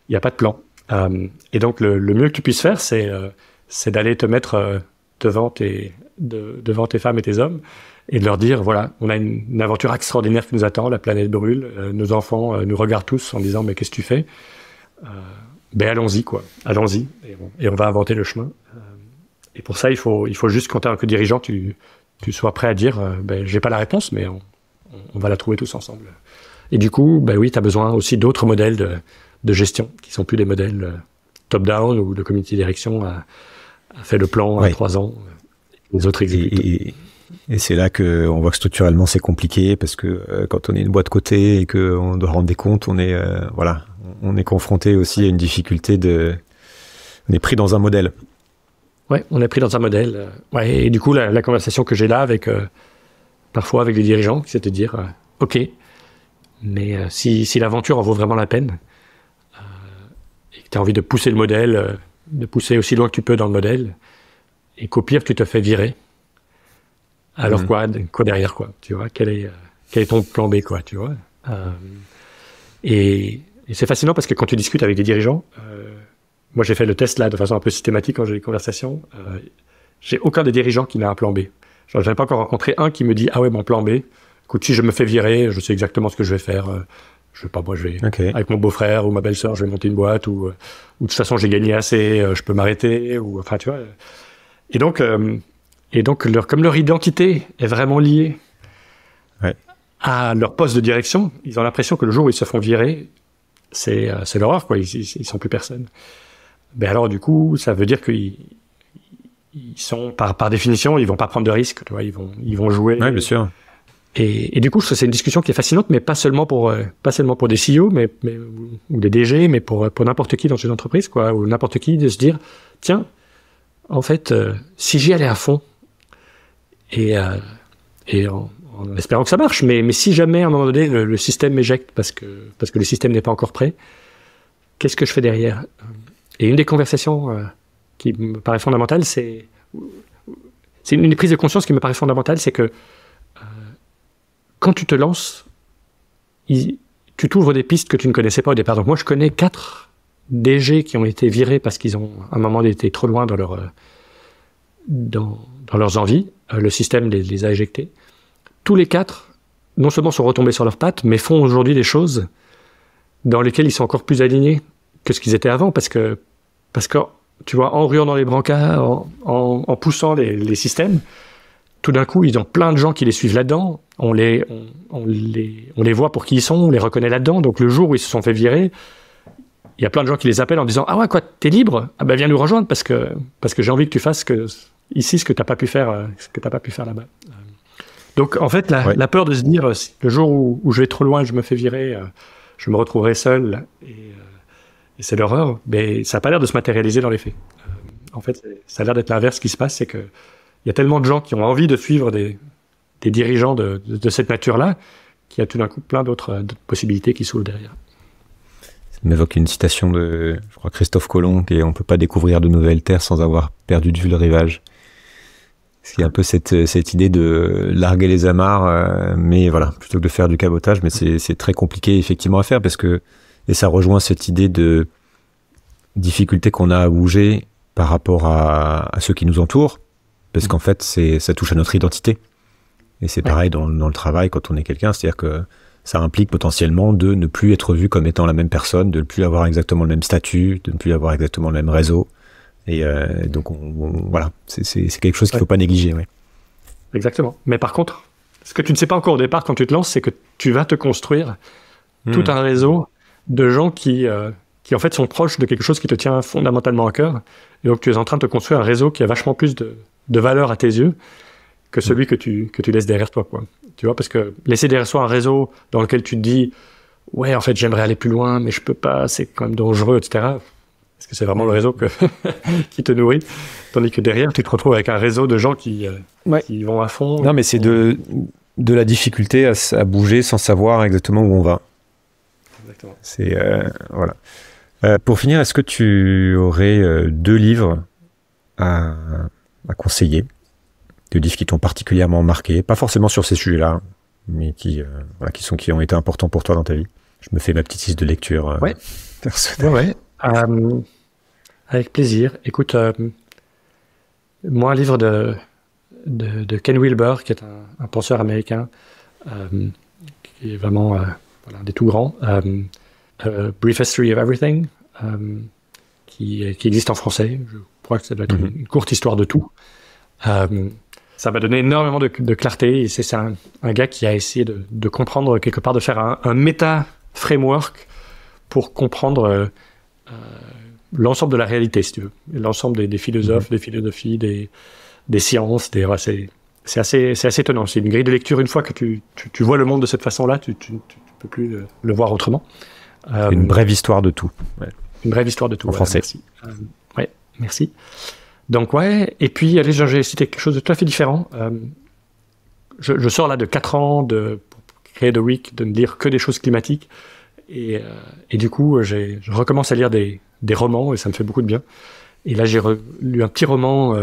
Il n'y a pas de plan. Euh, et donc, le, mieux que tu puisses faire, c'est euh, d'aller te mettre euh, devant, tes, devant tes femmes et tes hommes et de leur dire, voilà, on a une, aventure extraordinaire qui nous attend, la planète brûle, nos enfants nous regardent tous en disant, mais qu'est-ce que tu fais Ben allons-y, quoi. Allons-y. Et, on va inventer le chemin. Et pour ça, il faut, il faut juste, qu'en tant que dirigeant, tu, tu sois prêt à dire, ben, j'ai pas la réponse, mais on, va la trouver tous ensemble. Et du coup, ben oui, tu as besoin aussi d'autres modèles de, gestion qui sont plus des modèles euh, top-down ou le comité direction a, fait le plan à
trois ans. Euh, les autres Et, c'est là que on voit que structurellement c'est compliqué parce que euh, quand on est une boîte côté et que on doit rendre des comptes, on est voilà, on est confronté aussi à une difficulté de, on est pris dans un modèle.
Ouais, on est pris dans un modèle. Ouais, et du coup la, conversation que j'ai là avec parfois avec les dirigeants, c'est de dire OK, mais euh, si, si l'aventure en vaut vraiment la peine, euh, et que tu as envie de pousser le modèle, euh, de pousser aussi loin que tu peux dans le modèle, et qu'au pire, tu te fais virer, alors mmh. quoi, quoi derrière quoi Tu vois, quel est, quel est ton plan B quoi, tu vois Et, et c'est fascinant parce que quand tu discutes avec des dirigeants, moi j'ai fait le test là de façon un peu systématique quand j'ai des conversations. J'ai aucun des dirigeants qui n'a un plan B. J'en ai pas encore rencontré un qui me dit Ah ouais, mon plan B. Écoute, si je me fais virer, je sais exactement ce que je vais faire. Euh, je sais pas, moi, je vais avec mon beau-frère ou ma belle-sœur, je vais monter une boîte ou, euh, ou de toute façon j'ai gagné assez, euh, je peux m'arrêter ou enfin tu vois. Et donc, et donc leur, comme leur identité est vraiment liée à leur poste de direction, ils ont l'impression que le jour où ils se font virer, c'est l'horreur quoi. Ils, ne sont plus personne. Mais ben alors du coup, ça veut dire qu'ils ils sont par, par définition, ils vont pas prendre de risques, ils vont ils vont jouer. Oui, bien sûr. Et, et du coup, c'est une discussion qui est fascinante, mais pas seulement pour euh, pas seulement pour des CEO, mais, mais ou des DG, mais pour pour n'importe qui dans une entreprise, quoi, ou n'importe qui de se dire, tiens, en fait, euh, si j'y allais à fond et euh, et en, espérant que ça marche, mais mais si jamais à un moment donné le, le système m'éjecte parce que parce que le système n'est pas encore prêt, qu'est-ce que je fais derrière Et une des conversations qui me paraît fondamentale, c'est c'est une prise de conscience qui me paraît fondamentale, c'est que euh, quand tu te lances, tu t'ouvres des pistes que tu ne connaissais pas au départ. moi, je connais quatre DG qui ont été virés parce qu'ils ont à un moment été trop loin dans leur euh, dans, leurs envies. Euh, le système les, a éjectés. Tous les quatre, non seulement sont retombés sur leurs pattes, mais font aujourd'hui des choses dans lesquelles ils sont encore plus alignés que ce qu'ils étaient avant, parce que parce tu vois, en ruant dans les brancards, en, poussant les, systèmes, tout d'un coup, ils ont plein de gens qui les suivent là-dedans. On les, on, les, on les voit pour qui ils sont, on les reconnaît là-dedans. Donc le jour où ils se sont fait virer, il y a plein de gens qui les appellent en disant Ah ouais, quoi, t'es libre Ah ben viens nous rejoindre parce que, parce que j'ai envie que tu fasses que, ici ce que t'as pas pu faire, euh, ce que t'as pas pu faire là-bas. Euh, donc en fait, la, la, peur de se dire euh, le jour où, je vais trop loin, je me fais virer, je me retrouverai seul. Et, c'est l'horreur, mais ça n'a pas l'air de se matérialiser dans les faits. Euh, en fait, ça a l'air d'être l'inverse qui se passe, c'est qu'il y a tellement de gens qui ont envie de suivre des, dirigeants de, cette nature-là qu'il y a tout d'un coup plein euh, d'autres possibilités qui
s'ouvrent derrière. Ça m'évoque une citation de, je crois, Christophe Colomb, qui est On ne peut pas découvrir de nouvelles terres sans avoir perdu de vue le rivage. C'est un peu cette, euh, cette, idée de larguer les amarres, mais voilà, plutôt que de faire du cabotage, mais c'est très compliqué effectivement à faire parce que et ça rejoint cette idée de difficulté qu'on a à bouger par rapport à, ceux qui nous entourent, parce mm. qu'en fait, c'est, ça touche à notre identité. Et c'est pareil dans, le travail quand on est quelqu'un, c'est-à-dire que ça implique potentiellement de ne plus être vu comme étant la même personne, de ne plus avoir exactement le même statut, de ne plus avoir exactement le même réseau. Et euh, donc, voilà, c'est, quelque chose qu'il ne faut pas négliger.
Exactement. Mais par contre, ce que tu ne sais pas encore au départ quand tu te lances, c'est que tu vas te construire hmm. tout un réseau de gens qui, euh, qui en fait sont proches de quelque chose qui te tient fondamentalement à cœur. Et donc tu es en train de te construire un réseau qui a vachement plus de, valeur à tes yeux que celui que tu, que tu laisses derrière toi. Quoi. Tu vois, parce que laisser derrière soi un réseau dans lequel tu te dis, ouais, en fait, j'aimerais aller plus loin, mais je peux pas, c'est quand même dangereux, etc. est que c'est vraiment le réseau <laughs> qui te nourrit Tandis que derrière, tu te retrouves avec un réseau de gens qui, euh,
vont à fond. Non, mais c'est de, de la difficulté à bouger sans savoir exactement où on va. C'est euh, voilà. Euh, pour finir, est-ce que tu aurais euh, deux livres à, conseiller, deux livres qui t'ont particulièrement marqué, pas forcément sur ces sujets-là, mais qui sont qui ont été importants pour toi dans ta vie. Je me fais ma petite liste de lecture ouais.
avec plaisir. Écoute, moi, un livre de, de, Ken Wilber, qui est un, un penseur américain, qui est vraiment voilà, des tout grands. Euh, euh, Brief History of Everything, euh, qui, existe en français. Je crois que ça doit être mhm. une courte histoire de tout. ça m'a donné énormément de, clarté. c'est un, gars qui a essayé de, comprendre quelque part, de faire un, méta framework pour comprendre l'ensemble de la réalité, si tu veux. L'ensemble des, philosophes, mhm. des philosophies, des, des sciences, des, c'est, assez, c'est assez étonnant. C'est une grille de lecture. Une fois que tu, vois le monde de cette façon-là, tu, peut plus euh, le, voir autrement.
une euh, brève histoire de tout. Une brève histoire de tout. En français. Merci. Euh,
ouais, merci. Donc ouais, et puis allez, j'ai cité quelque chose de tout à fait différent. je, sors là de 4 ans de pour créer The Week, de ne lire que des choses climatiques, et, et du coup, je recommence à lire des, des, romans et ça me fait beaucoup de bien. Et là, j'ai lu un petit roman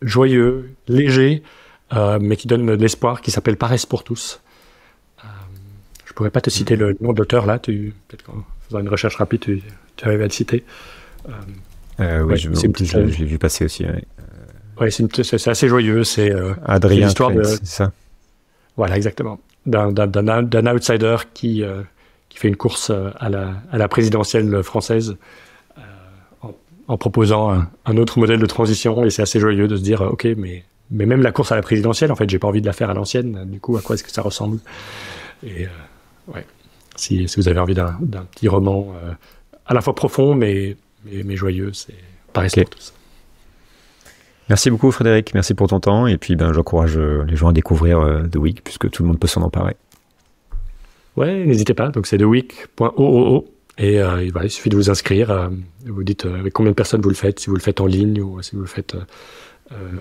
joyeux, léger, mais qui donne de l'espoir, qui s'appelle Paresse pour tous pourrais pas te citer mm-hmm. le nom de l'auteur là. Tu, peut-être qu'en faisant une recherche rapide, tu, tu arrives à le citer.
Euh, oui, je, je, l'ai vu passer aussi.
Oui, c'est, assez joyeux. C'est euh, l'histoire de. Voilà, exactement. D'un, outsider qui, euh, qui fait une course euh, à la, à la présidentielle française en, proposant un, autre modèle de transition. Et c'est assez joyeux de se dire OK, mais, mais même la course à la présidentielle, en fait, j'ai pas envie de la faire à l'ancienne. Du coup, à quoi est-ce que ça ressemble Et ouais. si, vous avez envie d'un petit roman euh, à la fois profond mais, mais, joyeux, c'est
Paris pour tous. Merci beaucoup Frédéric, merci pour ton temps et puis ben, j'encourage euh, les gens à découvrir euh, The Week puisque tout le monde peut s'en emparer.
Ouais, n'hésitez pas, donc c'est theweek.oo et, et il suffit de vous inscrire, vous dites avec combien de personnes vous le faites, si vous le faites en ligne ou si vous le faites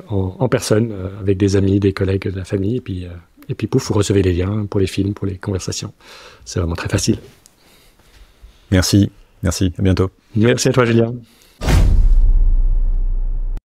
en, en, personne avec des amis, des collègues de la famille et puis et puis pouf, vous recevez les liens pour les films, pour les conversations. C'est vraiment très facile.
Merci, merci, à bientôt. Merci à toi Julien.